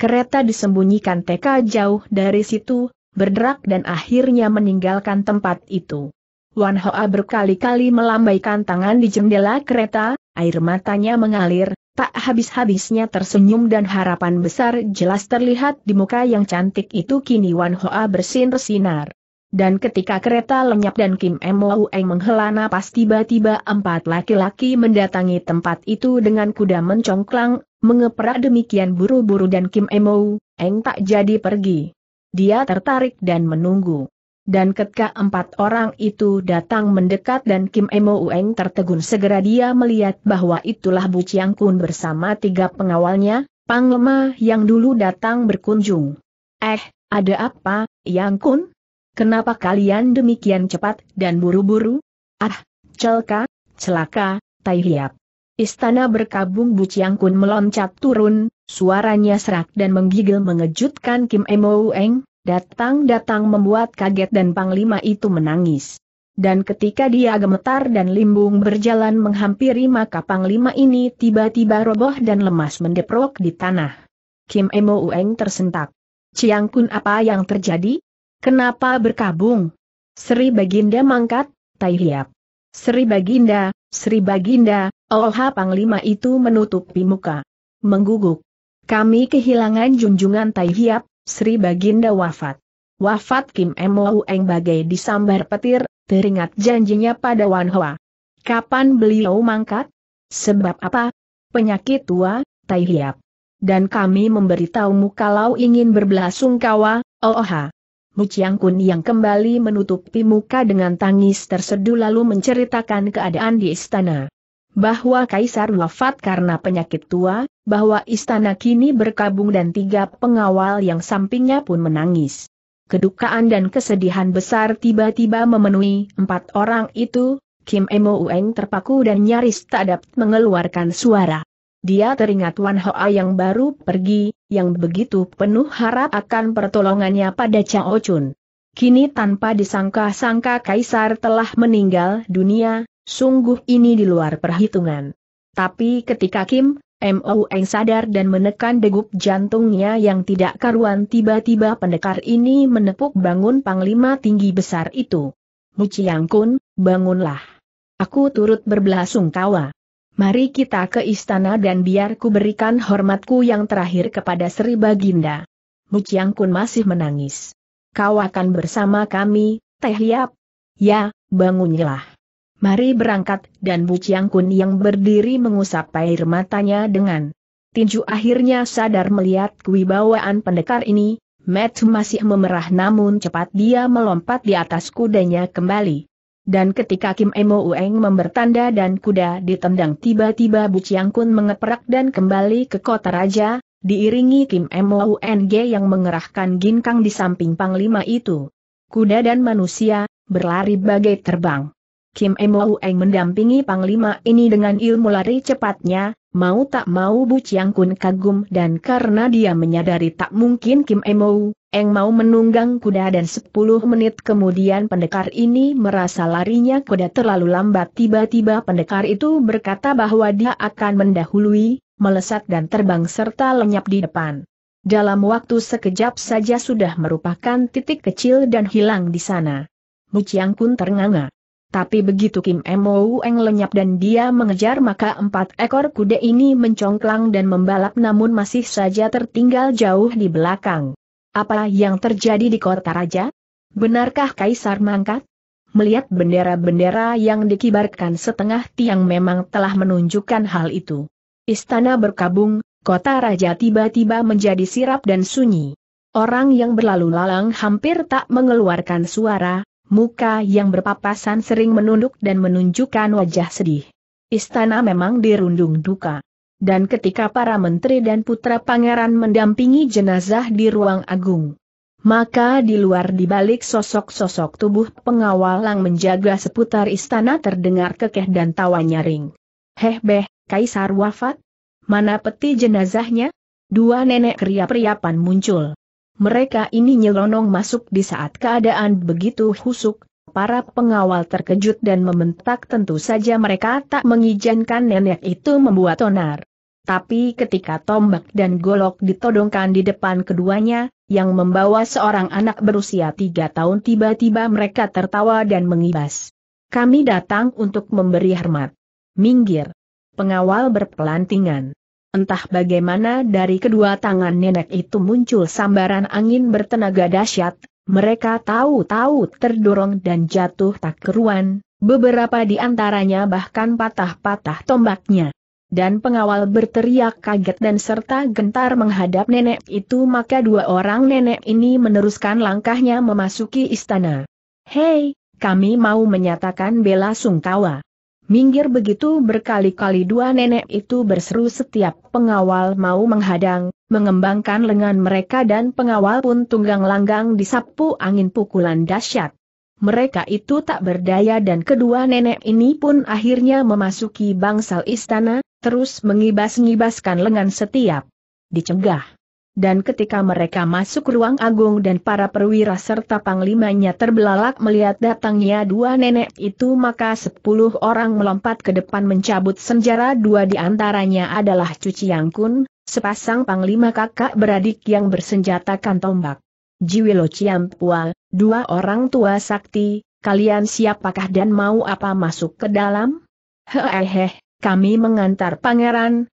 Kereta disembunyikan TK jauh dari situ, berderak dan akhirnya meninggalkan tempat itu. Wan Hoa berkali-kali melambaikan tangan di jendela kereta, air matanya mengalir, tak habis-habisnya tersenyum dan harapan besar jelas terlihat di muka yang cantik itu kini Wan Hoa bersinar-sinar. Dan ketika kereta lenyap dan Kim Eng menghela napas tiba-tiba empat laki-laki mendatangi tempat itu dengan kuda mencongklang, Mengeperak demikian buru-buru dan Kim Emo, Eng tak jadi pergi. Dia tertarik dan menunggu. Dan ketika empat orang itu datang mendekat dan Kim Emo Eng tertegun segera dia melihat bahwa itulah Bu Chiang Kun bersama tiga pengawalnya, Panglema yang dulu datang berkunjung. Eh, ada apa, Yang Kun? Kenapa kalian demikian cepat dan buru-buru? Ah, celka, celaka, Tai Hiap. Istana berkabung Chiang Kun meloncat turun, suaranya serak dan menggigil mengejutkan Kim Emo Eng, datang-datang membuat kaget dan Panglima itu menangis. Dan ketika dia gemetar dan limbung berjalan menghampiri maka Panglima ini tiba-tiba roboh dan lemas mendeprok di tanah. Kim Emo Eng tersentak. Chiang Kun apa yang terjadi? Kenapa berkabung? Sri Baginda mangkat, Tai Hiap. Sri Baginda, Sri Baginda, Oha Panglima itu menutupi muka. Mengguguk. Kami kehilangan junjungan Tai Hiap, Sri Baginda wafat. Wafat Kim Mo Eng bagai disambar petir, teringat janjinya pada Wan Hoa. Kapan beliau mangkat? Sebab apa? Penyakit tua, Tai Hiap. Dan kami memberitahumu kalau ingin berbelasungkawa, Mu Muciang Kun yang kembali menutupi muka dengan tangis tersedu lalu menceritakan keadaan di istana bahwa kaisar wafat karena penyakit tua, bahwa istana kini berkabung dan tiga pengawal yang sampingnya pun menangis. Kedukaan dan kesedihan besar tiba-tiba memenuhi empat orang itu, Kim Emo Ueng terpaku dan nyaris tak dapat mengeluarkan suara. Dia teringat Wan Hoa yang baru pergi, yang begitu penuh harap akan pertolongannya pada Chao Chun. Kini tanpa disangka-sangka Kaisar telah meninggal dunia, Sungguh ini di luar perhitungan. Tapi ketika Kim, M.O. Eng sadar dan menekan degup jantungnya yang tidak karuan tiba-tiba pendekar ini menepuk bangun panglima tinggi besar itu. Muciang Kun, bangunlah. Aku turut berbelasungkawa. Mari kita ke istana dan biar ku berikan hormatku yang terakhir kepada Sri Baginda. Muciang Kun masih menangis. Kau akan bersama kami, Teh Liap. Ya, bangunlah mari berangkat, dan Bu Chiang Kun yang berdiri mengusap air matanya dengan tinju akhirnya sadar melihat kewibawaan pendekar ini, Matt masih memerah namun cepat dia melompat di atas kudanya kembali. Dan ketika Kim Emo Ueng membertanda dan kuda ditendang tiba-tiba Bu Chiang Kun mengeprak dan kembali ke kota raja, diiringi Kim Emo Ueng yang mengerahkan ginkang di samping panglima itu. Kuda dan manusia, berlari bagai terbang. Kim Eng mendampingi panglima ini dengan ilmu lari cepatnya, mau tak mau Bu Chiang Kun kagum dan karena dia menyadari tak mungkin Kim Eng mau menunggang kuda dan 10 menit kemudian pendekar ini merasa larinya kuda terlalu lambat tiba-tiba pendekar itu berkata bahwa dia akan mendahului, melesat dan terbang serta lenyap di depan. Dalam waktu sekejap saja sudah merupakan titik kecil dan hilang di sana. Bu Chiang Kun ternganga. Tapi begitu Kim Mo Eng lenyap dan dia mengejar maka empat ekor kuda ini mencongklang dan membalap namun masih saja tertinggal jauh di belakang. Apa yang terjadi di kota raja? Benarkah Kaisar mangkat? Melihat bendera-bendera yang dikibarkan setengah tiang memang telah menunjukkan hal itu. Istana berkabung, kota raja tiba-tiba menjadi sirap dan sunyi. Orang yang berlalu lalang hampir tak mengeluarkan suara, muka yang berpapasan sering menunduk dan menunjukkan wajah sedih. Istana memang dirundung duka. Dan ketika para menteri dan putra pangeran mendampingi jenazah di ruang agung, maka di luar di balik sosok-sosok tubuh pengawal yang menjaga seputar istana terdengar kekeh dan tawa nyaring. Heh beh, kaisar wafat? Mana peti jenazahnya? Dua nenek keria priapan muncul mereka ini nyelonong masuk di saat keadaan begitu husuk, Para pengawal terkejut dan membentak tentu saja mereka tak mengizinkan nenek itu membuat onar. Tapi ketika tombak dan golok ditodongkan di depan keduanya, yang membawa seorang anak berusia tiga tahun tiba-tiba mereka tertawa dan mengibas. Kami datang untuk memberi hormat. Minggir. Pengawal berpelantingan. Entah bagaimana dari kedua tangan nenek itu muncul sambaran angin bertenaga dahsyat, mereka tahu-tahu terdorong dan jatuh tak keruan, beberapa di antaranya bahkan patah-patah tombaknya. Dan pengawal berteriak kaget dan serta gentar menghadap nenek itu maka dua orang nenek ini meneruskan langkahnya memasuki istana. Hei, kami mau menyatakan bela sungkawa. Minggir begitu berkali-kali dua nenek itu berseru setiap pengawal mau menghadang, mengembangkan lengan mereka dan pengawal pun tunggang langgang disapu angin pukulan dahsyat. Mereka itu tak berdaya dan kedua nenek ini pun akhirnya memasuki bangsal istana, terus mengibas-ngibaskan lengan setiap. Dicegah dan ketika mereka masuk ruang agung dan para perwira serta panglimanya terbelalak melihat datangnya dua nenek itu maka sepuluh orang melompat ke depan mencabut senjara dua di antaranya adalah Cuci Kun, sepasang panglima kakak beradik yang bersenjatakan tombak. Jiwilo Ciampua, dua orang tua sakti, kalian siapakah dan mau apa masuk ke dalam? Hehehe, kami mengantar pangeran,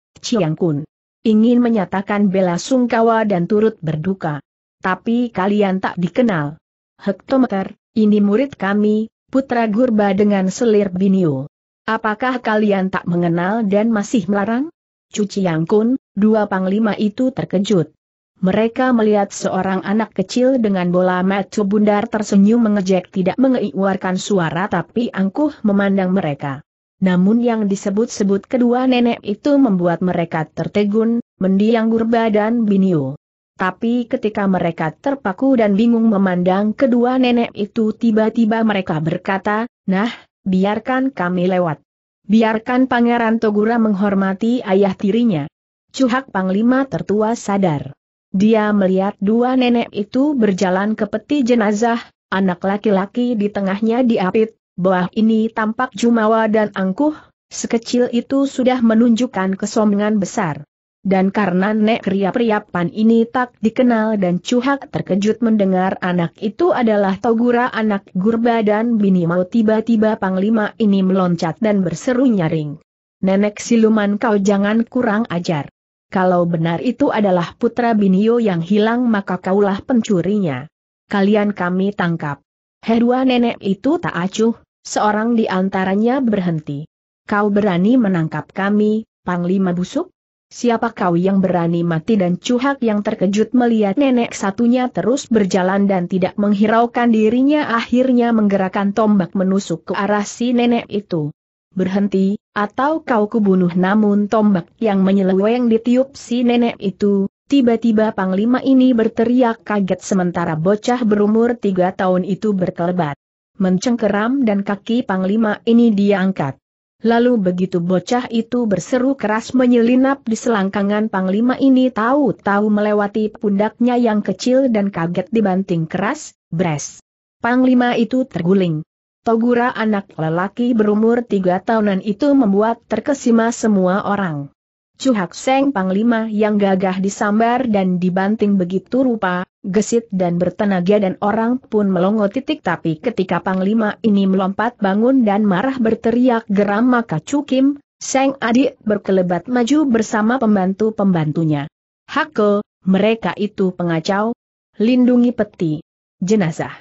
Kun ingin menyatakan bela sungkawa dan turut berduka. Tapi kalian tak dikenal. Hektometer, ini murid kami, putra Gurba dengan selir Binio. Apakah kalian tak mengenal dan masih melarang? Cuci Yang Kun, dua panglima itu terkejut. Mereka melihat seorang anak kecil dengan bola mata bundar tersenyum mengejek tidak mengeluarkan suara tapi angkuh memandang mereka. Namun yang disebut-sebut kedua nenek itu membuat mereka tertegun, mendiang gurba dan binio. Tapi ketika mereka terpaku dan bingung memandang kedua nenek itu tiba-tiba mereka berkata, nah, biarkan kami lewat. Biarkan Pangeran Togura menghormati ayah tirinya. Cuhak Panglima tertua sadar. Dia melihat dua nenek itu berjalan ke peti jenazah, anak laki-laki di tengahnya diapit, buah ini tampak jumawa dan angkuh, sekecil itu sudah menunjukkan kesombongan besar. Dan karena Nek pria riapan ini tak dikenal dan Cuhak terkejut mendengar anak itu adalah Togura anak Gurba dan Bini Mau tiba-tiba Panglima ini meloncat dan berseru nyaring. Nenek siluman kau jangan kurang ajar. Kalau benar itu adalah putra Binio yang hilang maka kaulah pencurinya. Kalian kami tangkap. dua nenek itu tak acuh, Seorang di antaranya berhenti. Kau berani menangkap kami, Panglima Busuk? Siapa kau yang berani mati dan cuhak yang terkejut melihat nenek satunya terus berjalan dan tidak menghiraukan dirinya akhirnya menggerakkan tombak menusuk ke arah si nenek itu. Berhenti, atau kau kubunuh namun tombak yang menyeleweng ditiup si nenek itu, tiba-tiba panglima ini berteriak kaget sementara bocah berumur tiga tahun itu berkelebat mencengkeram dan kaki panglima ini diangkat. Lalu begitu bocah itu berseru keras menyelinap di selangkangan panglima ini tahu-tahu melewati pundaknya yang kecil dan kaget dibanting keras, bres. Panglima itu terguling. Togura anak lelaki berumur tiga tahunan itu membuat terkesima semua orang. Cuhak Seng Panglima yang gagah disambar dan dibanting begitu rupa, gesit dan bertenaga dan orang pun melongo titik tapi ketika Panglima ini melompat bangun dan marah berteriak geram maka Cukim, Seng adik berkelebat maju bersama pembantu-pembantunya. Hako, mereka itu pengacau, lindungi peti, jenazah.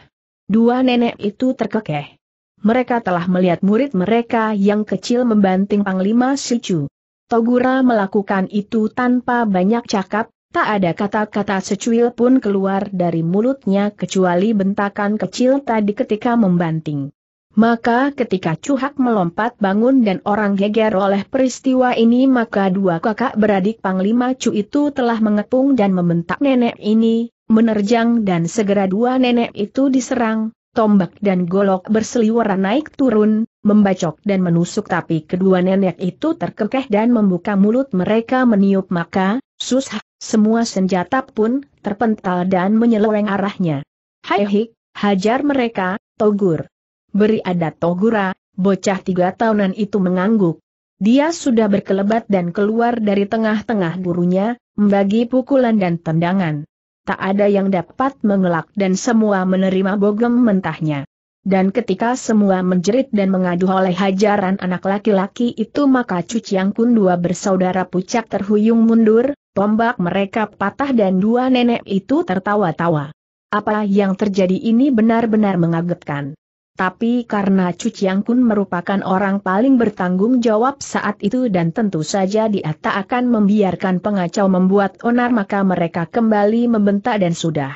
Dua nenek itu terkekeh. Mereka telah melihat murid mereka yang kecil membanting Panglima Sicu. Togura melakukan itu tanpa banyak cakap, Tak ada kata-kata secuil pun keluar dari mulutnya kecuali bentakan kecil tadi ketika membanting. Maka ketika Cuhak melompat bangun dan orang geger oleh peristiwa ini maka dua kakak beradik Panglima Cu itu telah mengepung dan membentak nenek ini, menerjang dan segera dua nenek itu diserang, tombak dan golok berseliweran naik turun, membacok dan menusuk tapi kedua nenek itu terkekeh dan membuka mulut mereka meniup maka, Susah, semua senjata pun terpental dan menyeleweng arahnya. Hai hik, hajar mereka, Togur. Beri adat Togura, bocah tiga tahunan itu mengangguk. Dia sudah berkelebat dan keluar dari tengah-tengah gurunya, membagi pukulan dan tendangan. Tak ada yang dapat mengelak dan semua menerima bogem mentahnya. Dan ketika semua menjerit dan mengadu oleh hajaran anak laki-laki itu maka Cuciang Kun dua bersaudara pucak terhuyung mundur, Tombak mereka patah dan dua nenek itu tertawa-tawa. Apa yang terjadi ini benar-benar mengagetkan. Tapi karena Cu Chiang Kun merupakan orang paling bertanggung jawab saat itu dan tentu saja dia tak akan membiarkan pengacau membuat onar maka mereka kembali membentak dan sudah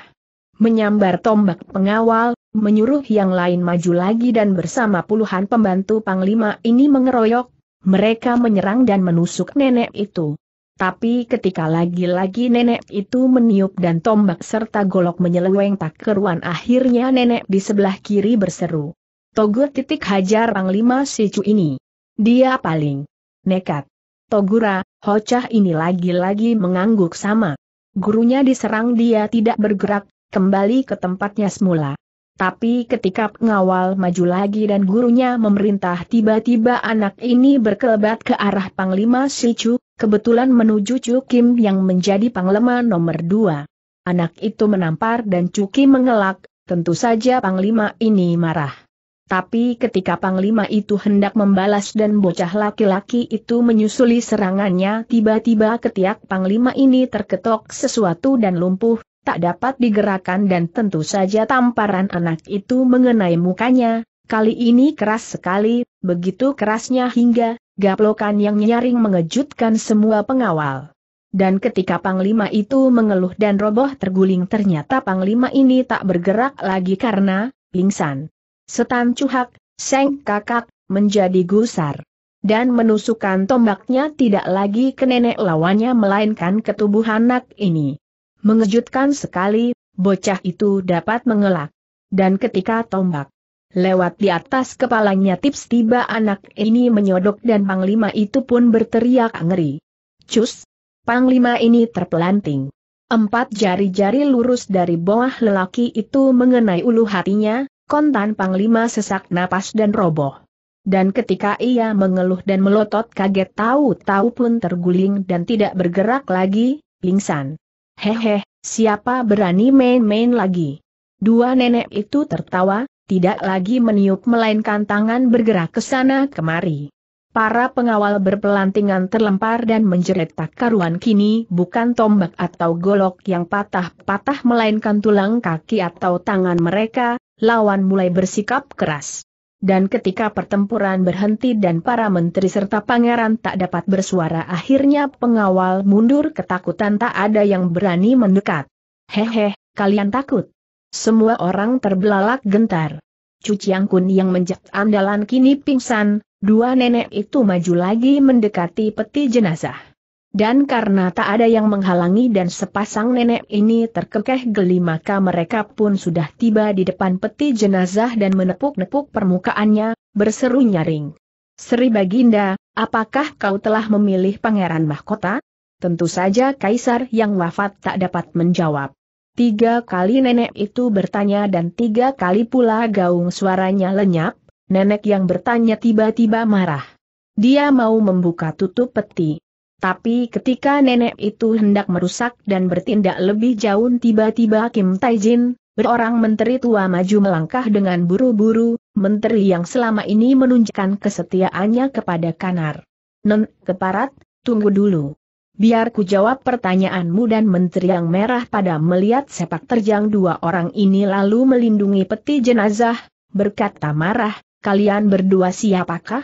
menyambar tombak pengawal, menyuruh yang lain maju lagi dan bersama puluhan pembantu Panglima ini mengeroyok, mereka menyerang dan menusuk nenek itu. Tapi ketika lagi-lagi nenek itu meniup dan tombak serta golok menyeleweng tak keruan akhirnya nenek di sebelah kiri berseru. Togur titik hajar Panglima Sicu ini. Dia paling nekat. Togura, hocah ini lagi-lagi mengangguk sama. Gurunya diserang dia tidak bergerak, kembali ke tempatnya semula. Tapi ketika pengawal maju lagi dan gurunya memerintah tiba-tiba anak ini berkelebat ke arah Panglima Chu, kebetulan menuju Chu Kim yang menjadi Panglima nomor dua. Anak itu menampar dan Chu Kim mengelak, tentu saja Panglima ini marah. Tapi ketika Panglima itu hendak membalas dan bocah laki-laki itu menyusuli serangannya tiba-tiba ketiak Panglima ini terketok sesuatu dan lumpuh, tak dapat digerakkan dan tentu saja tamparan anak itu mengenai mukanya, kali ini keras sekali, begitu kerasnya hingga gaplokan yang nyaring mengejutkan semua pengawal. Dan ketika Panglima itu mengeluh dan roboh terguling ternyata Panglima ini tak bergerak lagi karena, pingsan. Setan cuhak, seng kakak, menjadi gusar. Dan menusukkan tombaknya tidak lagi ke nenek lawannya melainkan ke anak ini. Mengejutkan sekali, bocah itu dapat mengelak. Dan ketika tombak lewat di atas kepalanya tips tiba anak ini menyodok dan panglima itu pun berteriak ngeri. Cus! Panglima ini terpelanting. Empat jari-jari lurus dari bawah lelaki itu mengenai ulu hatinya, kontan panglima sesak napas dan roboh. Dan ketika ia mengeluh dan melotot kaget tahu-tahu pun terguling dan tidak bergerak lagi, pingsan. Hehe, siapa berani main-main lagi? Dua nenek itu tertawa, tidak lagi meniup melainkan tangan bergerak ke sana kemari. Para pengawal berpelantingan terlempar dan menjerit tak karuan kini bukan tombak atau golok yang patah-patah melainkan tulang kaki atau tangan mereka, lawan mulai bersikap keras dan ketika pertempuran berhenti dan para menteri serta pangeran tak dapat bersuara akhirnya pengawal mundur ketakutan tak ada yang berani mendekat. Hehe, kalian takut. Semua orang terbelalak gentar. Cuciang Kun yang menjat andalan kini pingsan, dua nenek itu maju lagi mendekati peti jenazah. Dan karena tak ada yang menghalangi dan sepasang nenek ini terkekeh geli maka mereka pun sudah tiba di depan peti jenazah dan menepuk-nepuk permukaannya, berseru nyaring. Sri Baginda, apakah kau telah memilih pangeran mahkota? Tentu saja kaisar yang wafat tak dapat menjawab. Tiga kali nenek itu bertanya dan tiga kali pula gaung suaranya lenyap, nenek yang bertanya tiba-tiba marah. Dia mau membuka tutup peti tapi ketika nenek itu hendak merusak dan bertindak lebih jauh tiba-tiba Kim Taijin, berorang menteri tua maju melangkah dengan buru-buru, menteri yang selama ini menunjukkan kesetiaannya kepada Kanar. Non, keparat, tunggu dulu. Biar ku jawab pertanyaanmu dan menteri yang merah pada melihat sepak terjang dua orang ini lalu melindungi peti jenazah, berkata marah, kalian berdua siapakah?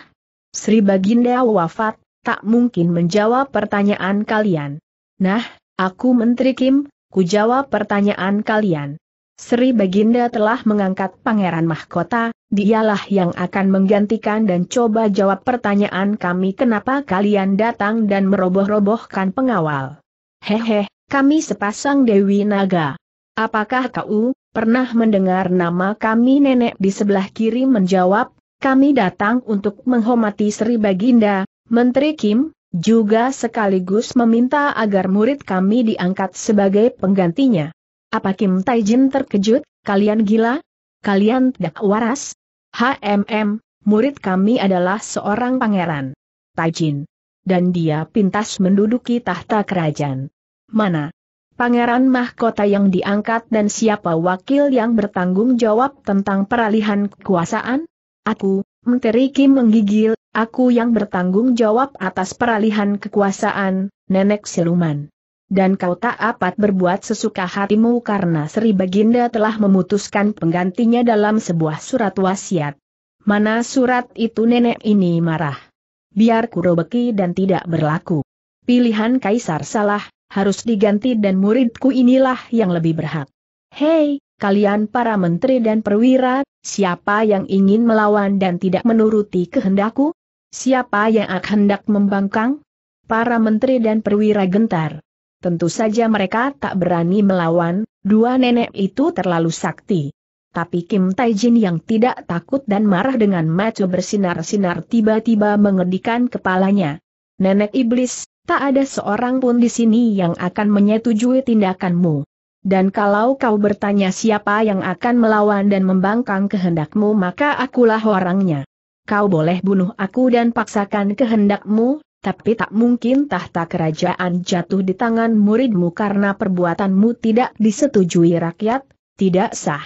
Sri Baginda wafat, tak mungkin menjawab pertanyaan kalian. Nah, aku Menteri Kim, ku jawab pertanyaan kalian. Sri Baginda telah mengangkat Pangeran Mahkota, dialah yang akan menggantikan dan coba jawab pertanyaan kami kenapa kalian datang dan meroboh-robohkan pengawal. Hehe, kami sepasang Dewi Naga. Apakah kau, pernah mendengar nama kami nenek di sebelah kiri menjawab, kami datang untuk menghormati Sri Baginda, Menteri Kim, juga sekaligus meminta agar murid kami diangkat sebagai penggantinya. Apa Kim Taijin terkejut, kalian gila? Kalian tidak waras? HMM, murid kami adalah seorang pangeran. Taijin. Dan dia pintas menduduki tahta kerajaan. Mana? Pangeran mahkota yang diangkat dan siapa wakil yang bertanggung jawab tentang peralihan kekuasaan? Aku, Menteri Kim menggigil, aku yang bertanggung jawab atas peralihan kekuasaan, nenek siluman. Dan kau tak apat berbuat sesuka hatimu karena Sri Baginda telah memutuskan penggantinya dalam sebuah surat wasiat. Mana surat itu nenek ini marah. Biar kurobeki dan tidak berlaku. Pilihan kaisar salah, harus diganti dan muridku inilah yang lebih berhak. Hei, kalian para menteri dan perwira, siapa yang ingin melawan dan tidak menuruti kehendakku? Siapa yang akan hendak membangkang? Para menteri dan perwira gentar. Tentu saja mereka tak berani melawan, dua nenek itu terlalu sakti. Tapi Kim Taijin yang tidak takut dan marah dengan Maco bersinar-sinar tiba-tiba mengedikan kepalanya. Nenek iblis, tak ada seorang pun di sini yang akan menyetujui tindakanmu. Dan kalau kau bertanya siapa yang akan melawan dan membangkang kehendakmu maka akulah orangnya. Kau boleh bunuh aku dan paksakan kehendakmu, tapi tak mungkin tahta kerajaan jatuh di tangan muridmu karena perbuatanmu tidak disetujui rakyat, tidak sah.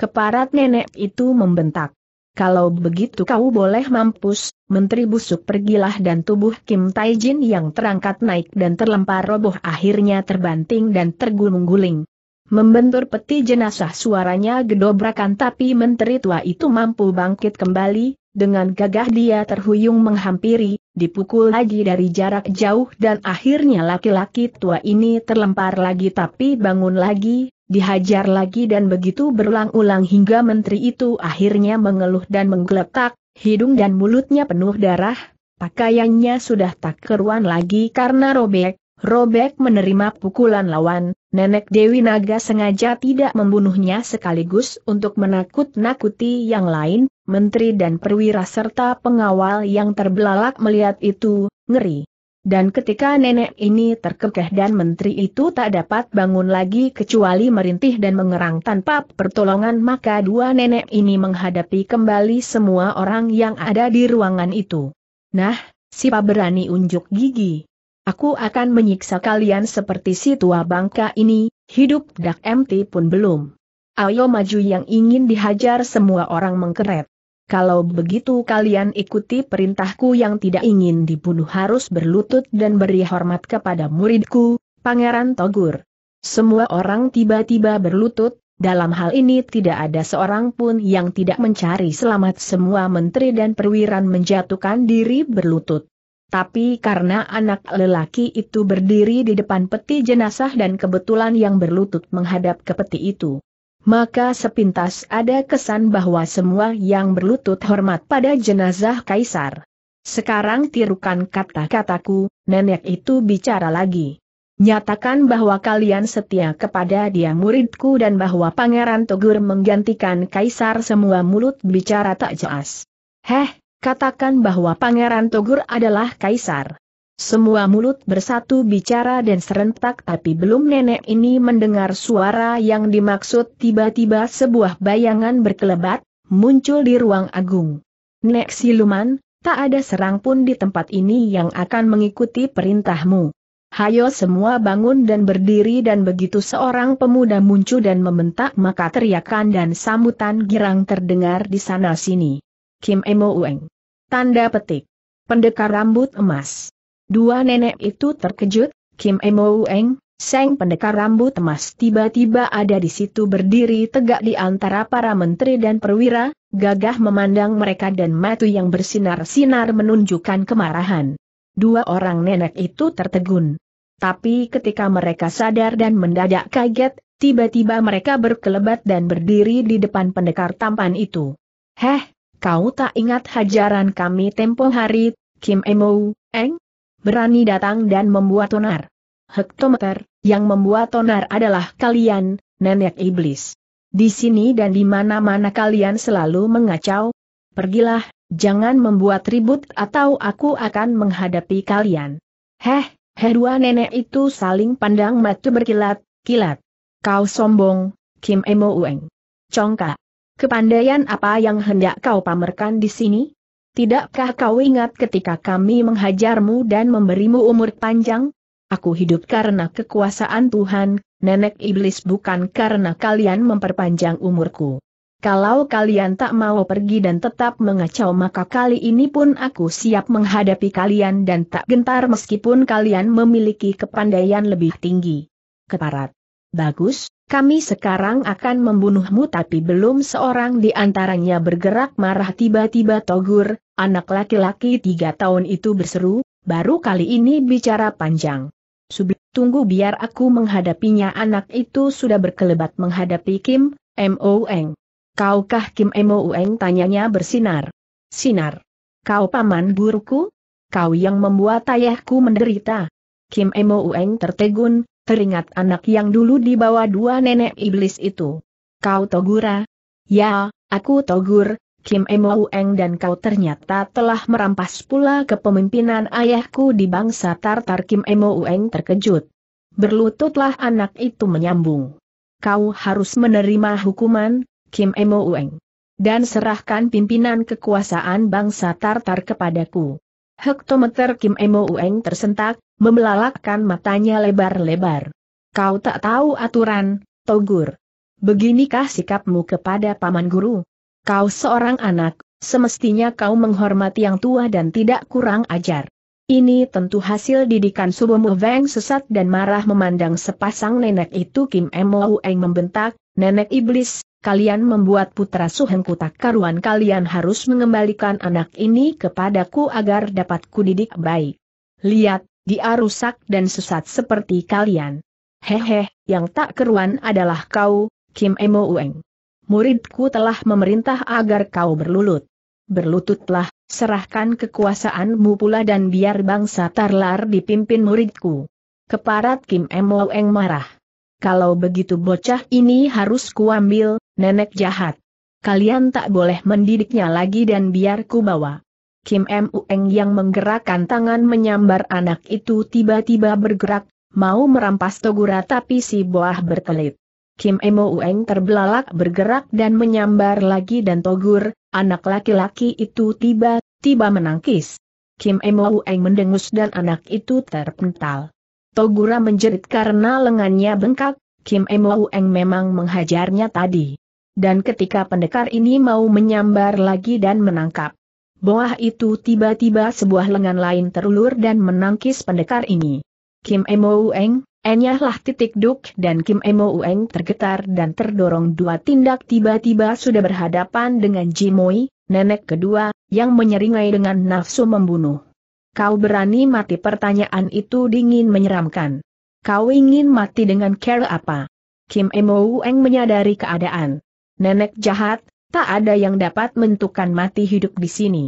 Keparat nenek itu membentak. Kalau begitu kau boleh mampus, menteri busuk pergilah dan tubuh Kim Taijin yang terangkat naik dan terlempar roboh akhirnya terbanting dan terguling-guling. Membentur peti jenazah suaranya gedobrakan tapi menteri tua itu mampu bangkit kembali, dengan gagah dia terhuyung menghampiri, dipukul lagi dari jarak jauh dan akhirnya laki-laki tua ini terlempar lagi tapi bangun lagi, dihajar lagi dan begitu berulang-ulang hingga menteri itu akhirnya mengeluh dan menggeletak, hidung dan mulutnya penuh darah, pakaiannya sudah tak keruan lagi karena robek, robek menerima pukulan lawan, Nenek Dewi Naga sengaja tidak membunuhnya sekaligus untuk menakut-nakuti yang lain, menteri dan perwira serta pengawal yang terbelalak melihat itu, ngeri. Dan ketika nenek ini terkekeh dan menteri itu tak dapat bangun lagi kecuali merintih dan mengerang tanpa pertolongan maka dua nenek ini menghadapi kembali semua orang yang ada di ruangan itu. Nah, si berani unjuk gigi. Aku akan menyiksa kalian seperti si tua bangka ini, hidup dak MT pun belum. Ayo maju yang ingin dihajar semua orang mengkeret. Kalau begitu kalian ikuti perintahku yang tidak ingin dibunuh harus berlutut dan beri hormat kepada muridku, Pangeran Togur. Semua orang tiba-tiba berlutut, dalam hal ini tidak ada seorang pun yang tidak mencari selamat semua menteri dan perwiran menjatuhkan diri berlutut. Tapi karena anak lelaki itu berdiri di depan peti jenazah dan kebetulan yang berlutut menghadap ke peti itu maka sepintas ada kesan bahwa semua yang berlutut hormat pada jenazah kaisar. Sekarang tirukan kata-kataku, nenek itu bicara lagi. Nyatakan bahwa kalian setia kepada dia muridku dan bahwa Pangeran Togur menggantikan kaisar semua mulut bicara tak jelas. Heh, katakan bahwa Pangeran Togur adalah kaisar. Semua mulut bersatu bicara dan serentak tapi belum nenek ini mendengar suara yang dimaksud tiba-tiba sebuah bayangan berkelebat, muncul di ruang agung. Nek siluman, tak ada serang pun di tempat ini yang akan mengikuti perintahmu. Hayo semua bangun dan berdiri dan begitu seorang pemuda muncul dan membentak maka teriakan dan sambutan girang terdengar di sana sini. Kim Emo Ueng. Tanda petik. Pendekar rambut emas. Dua nenek itu terkejut, Kim Emo Eng, Seng pendekar rambut emas tiba-tiba ada di situ berdiri tegak di antara para menteri dan perwira, gagah memandang mereka dan matu yang bersinar-sinar menunjukkan kemarahan. Dua orang nenek itu tertegun. Tapi ketika mereka sadar dan mendadak kaget, tiba-tiba mereka berkelebat dan berdiri di depan pendekar tampan itu. Heh, kau tak ingat hajaran kami tempo hari, Kim Emo, Eng? berani datang dan membuat onar. Hektometer, yang membuat onar adalah kalian, nenek iblis. Di sini dan di mana-mana kalian selalu mengacau. Pergilah, jangan membuat ribut atau aku akan menghadapi kalian. Heh, heh dua nenek itu saling pandang mata berkilat, kilat. Kau sombong, Kim Emo Ueng. Congkak. Kepandaian apa yang hendak kau pamerkan di sini? Tidakkah kau ingat ketika kami menghajarmu dan memberimu umur panjang? Aku hidup karena kekuasaan Tuhan, nenek iblis bukan karena kalian memperpanjang umurku. Kalau kalian tak mau pergi dan tetap mengacau maka kali ini pun aku siap menghadapi kalian dan tak gentar meskipun kalian memiliki kepandaian lebih tinggi. Keparat. Bagus, kami sekarang akan membunuhmu tapi belum seorang di antaranya bergerak marah tiba-tiba Togur, anak laki-laki tiga tahun itu berseru, baru kali ini bicara panjang. Subli, tunggu biar aku menghadapinya anak itu sudah berkelebat menghadapi Kim, Mo Eng. Kaukah Kim Mo Eng tanyanya bersinar. Sinar. Kau paman guruku? Kau yang membuat ayahku menderita. Kim Mo Eng tertegun, teringat anak yang dulu dibawa dua nenek iblis itu. Kau Togura? Ya, aku Togur, Kim Emo Eng dan kau ternyata telah merampas pula kepemimpinan ayahku di bangsa Tartar Kim Emo Eng terkejut. Berlututlah anak itu menyambung. Kau harus menerima hukuman, Kim Emo Eng. Dan serahkan pimpinan kekuasaan bangsa Tartar kepadaku. Hektometer Kim Emo Ueng tersentak, memelalakkan matanya lebar-lebar. Kau tak tahu aturan, Togur. Beginikah sikapmu kepada Paman Guru? Kau seorang anak, semestinya kau menghormati yang tua dan tidak kurang ajar. Ini tentu hasil didikan Subomu Weng sesat dan marah memandang sepasang nenek itu Kim Emo Eng membentak, Nenek Iblis, kalian membuat putra Suhengku tak karuan kalian harus mengembalikan anak ini kepadaku agar dapat kudidik baik. Lihat, dia rusak dan sesat seperti kalian. Hehe, yang tak keruan adalah kau, Kim Emo Ueng. Muridku telah memerintah agar kau berlulut. Berlututlah, serahkan kekuasaanmu pula dan biar bangsa Tarlar dipimpin muridku. Keparat Kim Emo Ueng marah. Kalau begitu bocah ini harus kuambil, nenek jahat. Kalian tak boleh mendidiknya lagi dan biar ku bawa. Kim M. Ueng yang menggerakkan tangan menyambar anak itu tiba-tiba bergerak, mau merampas Togura tapi si buah berkelit. Kim M. Ueng terbelalak bergerak dan menyambar lagi dan Togur, anak laki-laki itu tiba-tiba menangkis. Kim M. Ueng mendengus dan anak itu terpental. Togura menjerit karena lengannya bengkak, Kim M. Ueng memang menghajarnya tadi dan ketika pendekar ini mau menyambar lagi dan menangkap Boah itu tiba-tiba sebuah lengan lain terulur dan menangkis pendekar ini. Kim Emo Ueng, enyahlah titik duk dan Kim Emo Ueng tergetar dan terdorong dua tindak tiba-tiba sudah berhadapan dengan Jimoi, nenek kedua, yang menyeringai dengan nafsu membunuh. Kau berani mati pertanyaan itu dingin menyeramkan. Kau ingin mati dengan care apa? Kim Emo Ueng menyadari keadaan. Nenek jahat, tak ada yang dapat menentukan mati hidup di sini.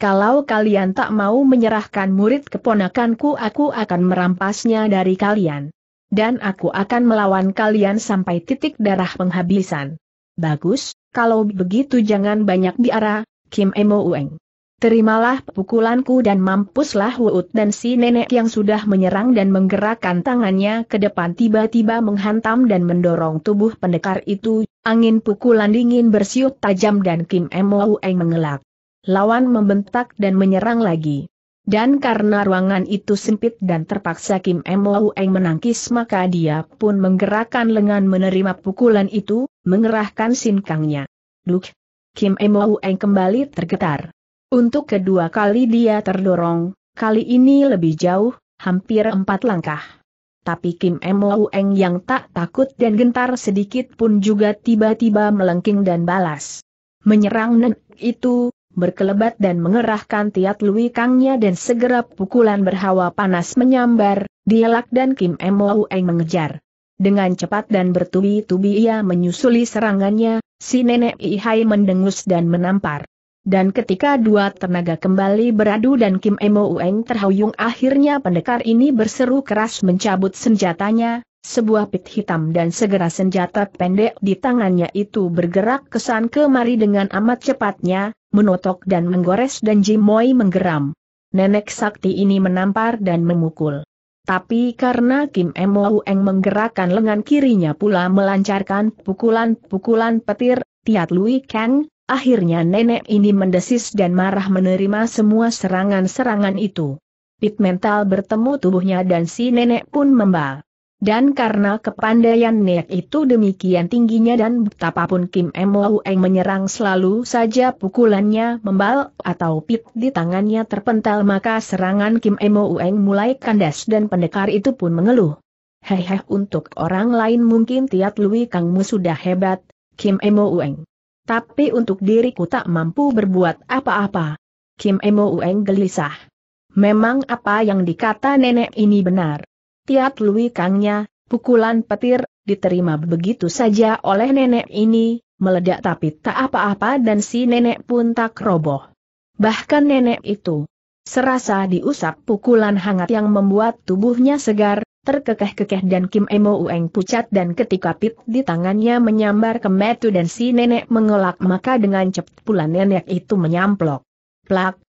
Kalau kalian tak mau menyerahkan murid keponakanku aku akan merampasnya dari kalian. Dan aku akan melawan kalian sampai titik darah penghabisan. Bagus, kalau begitu jangan banyak biara, Kim Emo Ueng. Terimalah pukulanku dan mampuslah Wuut dan si nenek yang sudah menyerang dan menggerakkan tangannya ke depan tiba-tiba menghantam dan mendorong tubuh pendekar itu Angin pukulan dingin bersiup tajam dan Kim Emo Eng mengelak. Lawan membentak dan menyerang lagi. Dan karena ruangan itu sempit dan terpaksa Kim Emo Eng menangkis maka dia pun menggerakkan lengan menerima pukulan itu, mengerahkan sinkangnya. Duk! Kim Emo Eng kembali tergetar. Untuk kedua kali dia terdorong, kali ini lebih jauh, hampir empat langkah tapi Kim Mo Eng yang tak takut dan gentar sedikit pun juga tiba-tiba melengking dan balas. Menyerang Nen itu, berkelebat dan mengerahkan tiat Lui Kangnya dan segera pukulan berhawa panas menyambar, dielak dan Kim Mo Eng mengejar. Dengan cepat dan bertubi-tubi ia menyusuli serangannya, si nenek Ihai mendengus dan menampar. Dan ketika dua tenaga kembali beradu dan Kim Emo Ueng terhuyung akhirnya pendekar ini berseru keras mencabut senjatanya, sebuah pit hitam dan segera senjata pendek di tangannya itu bergerak kesan kemari dengan amat cepatnya, menotok dan menggores dan Jimoy menggeram. Nenek sakti ini menampar dan memukul. Tapi karena Kim Emo Ueng menggerakkan lengan kirinya pula melancarkan pukulan-pukulan petir, Tiat Lui Kang, Akhirnya nenek ini mendesis dan marah menerima semua serangan-serangan itu. Pit mental bertemu tubuhnya dan si nenek pun membal. Dan karena kepandaian nenek itu demikian tingginya dan betapapun Kim Mo Eng menyerang selalu saja pukulannya membal atau pit di tangannya terpental maka serangan Kim Mo Eng mulai kandas dan pendekar itu pun mengeluh. Hehe untuk orang lain mungkin Tiat Lui Kangmu sudah hebat, Kim Mo Eng tapi untuk diriku tak mampu berbuat apa-apa. Kim Emo Ueng gelisah. Memang apa yang dikata nenek ini benar. Tiat Lui Kangnya, pukulan petir, diterima begitu saja oleh nenek ini, meledak tapi tak apa-apa dan si nenek pun tak roboh. Bahkan nenek itu serasa diusap pukulan hangat yang membuat tubuhnya segar, terkekeh-kekeh dan Kim Emo Ueng pucat dan ketika pit di tangannya menyambar ke metu dan si nenek mengelak maka dengan cepat pula nenek itu menyamplok. Plak,